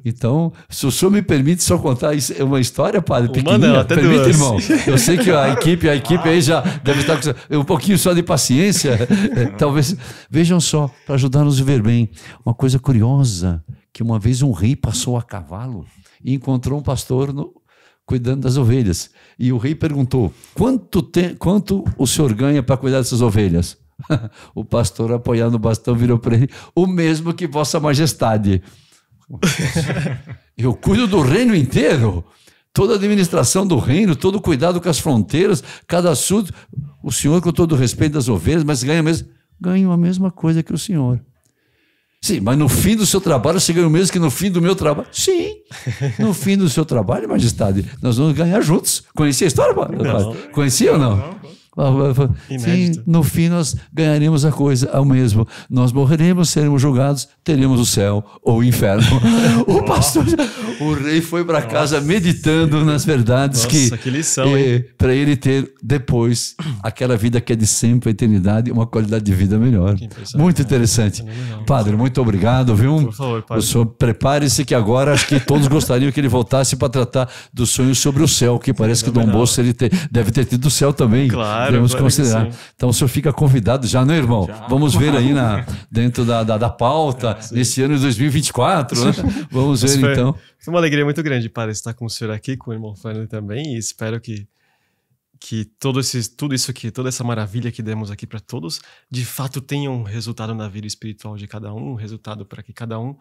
Então, se o senhor me permite só contar é uma história, padre, pequenininha. até permite, duas. irmão. Eu sei que a equipe, a equipe aí já deve estar com um pouquinho só de paciência. Talvez. Vejam só, para ajudar nos ver bem, uma coisa curiosa: que uma vez um rei passou a cavalo e encontrou um pastor no, cuidando das ovelhas. E o rei perguntou: quanto, te, quanto o senhor ganha para cuidar dessas ovelhas? o pastor, apoiando o bastão, virou para ele: o mesmo que Vossa Majestade. Eu cuido do reino inteiro. Toda a administração do reino, todo o cuidado com as fronteiras, cada assunto. O senhor, com todo o respeito das ovelhas, mas ganha mesmo. Ganho a mesma coisa que o senhor. Sim, mas no fim do seu trabalho você ganha o mesmo que no fim do meu trabalho. Sim, no fim do seu trabalho, majestade, nós vamos ganhar juntos. Conhecia a história? Não. Conhecia ou não? não, não. Sim, no fim nós ganharemos a coisa ao mesmo. Nós morreremos, seremos julgados, teremos o céu ou o inferno. o pastor, o rei foi para casa meditando nas verdades Nossa, que, que para ele ter depois aquela vida que é de sempre a eternidade, uma qualidade de vida melhor. Muito né? interessante. É, padre, muito obrigado, viu? Por favor, padre. O senhor prepare-se que agora acho que todos gostariam que ele voltasse para tratar do sonho sobre o céu, que parece que Dom Bosco ele te, deve ter tido o céu também. Claro devemos claro considerar. Então o senhor fica convidado já, né, irmão? Já. Vamos ver aí na, dentro da, da, da pauta, é, nesse ano de 2024. Né? Vamos ver foi, então. Foi uma alegria muito grande para estar com o senhor aqui, com o irmão Fernando também, e espero que que todo esse, tudo isso aqui, toda essa maravilha que demos aqui para todos, de fato tenha um resultado na vida espiritual de cada um, um resultado para que cada um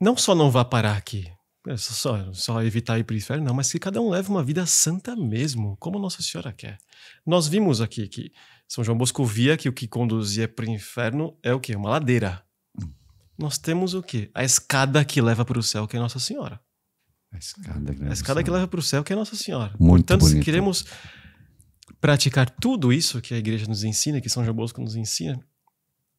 não só não vá parar aqui, é, só, só evitar ir para o inferno, não, mas que cada um leve uma vida santa mesmo, como Nossa Senhora quer. Nós vimos aqui que São João Bosco via que o que conduzia para o inferno é o quê? Uma ladeira. Hum. Nós temos o quê? A escada que leva para o céu, que é Nossa Senhora. A escada que leva, a escada que leva para o céu, que é Nossa Senhora. Muito Portanto, bonito. se queremos praticar tudo isso que a igreja nos ensina, que São João Bosco nos ensina,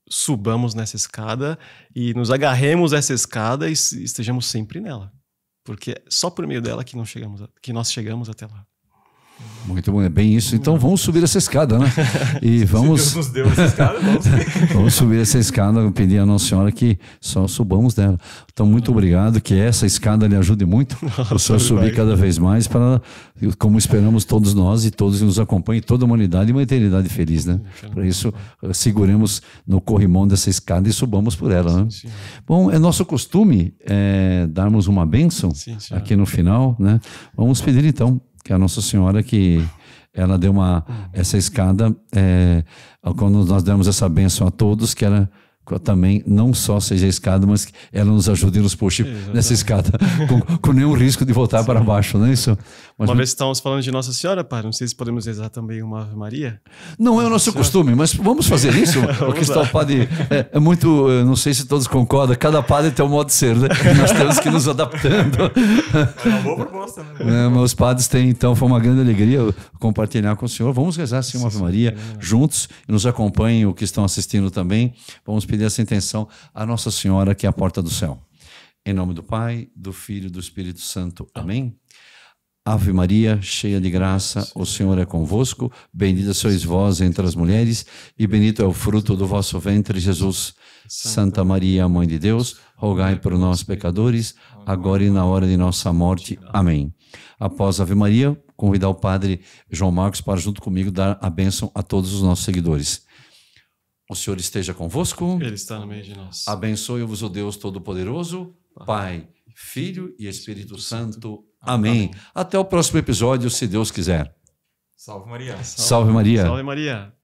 subamos nessa escada e nos agarremos a essa escada e estejamos sempre nela. Porque é só por meio dela que, não chegamos a, que nós chegamos até lá. Muito bom, é bem isso. Então vamos subir essa escada, né? E vamos. Se Deus nos deu essa escada, vamos subir. vamos subir essa escada, pedir a Nossa Senhora que só subamos dela. Então, muito obrigado, que essa escada lhe ajude muito. Nossa, o Senhor subir cada vez mais para, como esperamos todos nós e todos que nos acompanhem toda a humanidade, uma eternidade feliz, né? Para isso, seguremos no corrimão dessa escada e subamos por ela, né? Bom, é nosso costume é, darmos uma bênção aqui no final, né? Vamos pedir então que é a Nossa Senhora que ela deu uma essa escada é, quando nós demos essa benção a todos que ela também não só seja a escada, mas que ela nos ajude e nos puxe Exatamente. nessa escada com, com nenhum risco de voltar Sim. para baixo, não é isso? Mas uma vez que estamos falando de Nossa Senhora, Padre. Não sei se podemos rezar também uma Ave Maria. Não Nossa é o nosso Senhora. costume, mas vamos fazer isso. porque está o padre. É, é, muito. Eh, não sei se todos concordam, cada padre tem um modo de ser, né? E nós temos que nos adaptando. É uma boa proposta, né? É, meus padres têm, então, foi uma grande alegria compartilhar com o senhor. Vamos rezar, sim, uma Ave Maria né? juntos. E nos acompanhem, o que estão assistindo também. Vamos pedir essa intenção à Nossa Senhora, que é a porta do céu. Em nome do Pai, do Filho e do Espírito Santo. Amém. Ave Maria, cheia de graça, o Senhor é convosco. Bendita sois vós entre as mulheres, e bendito é o fruto do vosso ventre, Jesus. Santa Maria, Mãe de Deus, rogai por nós, pecadores, agora e na hora de nossa morte. Amém. Após Ave Maria, convidar o Padre João Marcos para, junto comigo, dar a bênção a todos os nossos seguidores. O Senhor esteja convosco. Ele está no meio de nós. Abençoe-vos o Deus Todo-Poderoso, Pai, Filho e Espírito Santo. Amém. Até o próximo episódio, se Deus quiser. Salve Maria. Salve, Salve Maria. Salve Maria.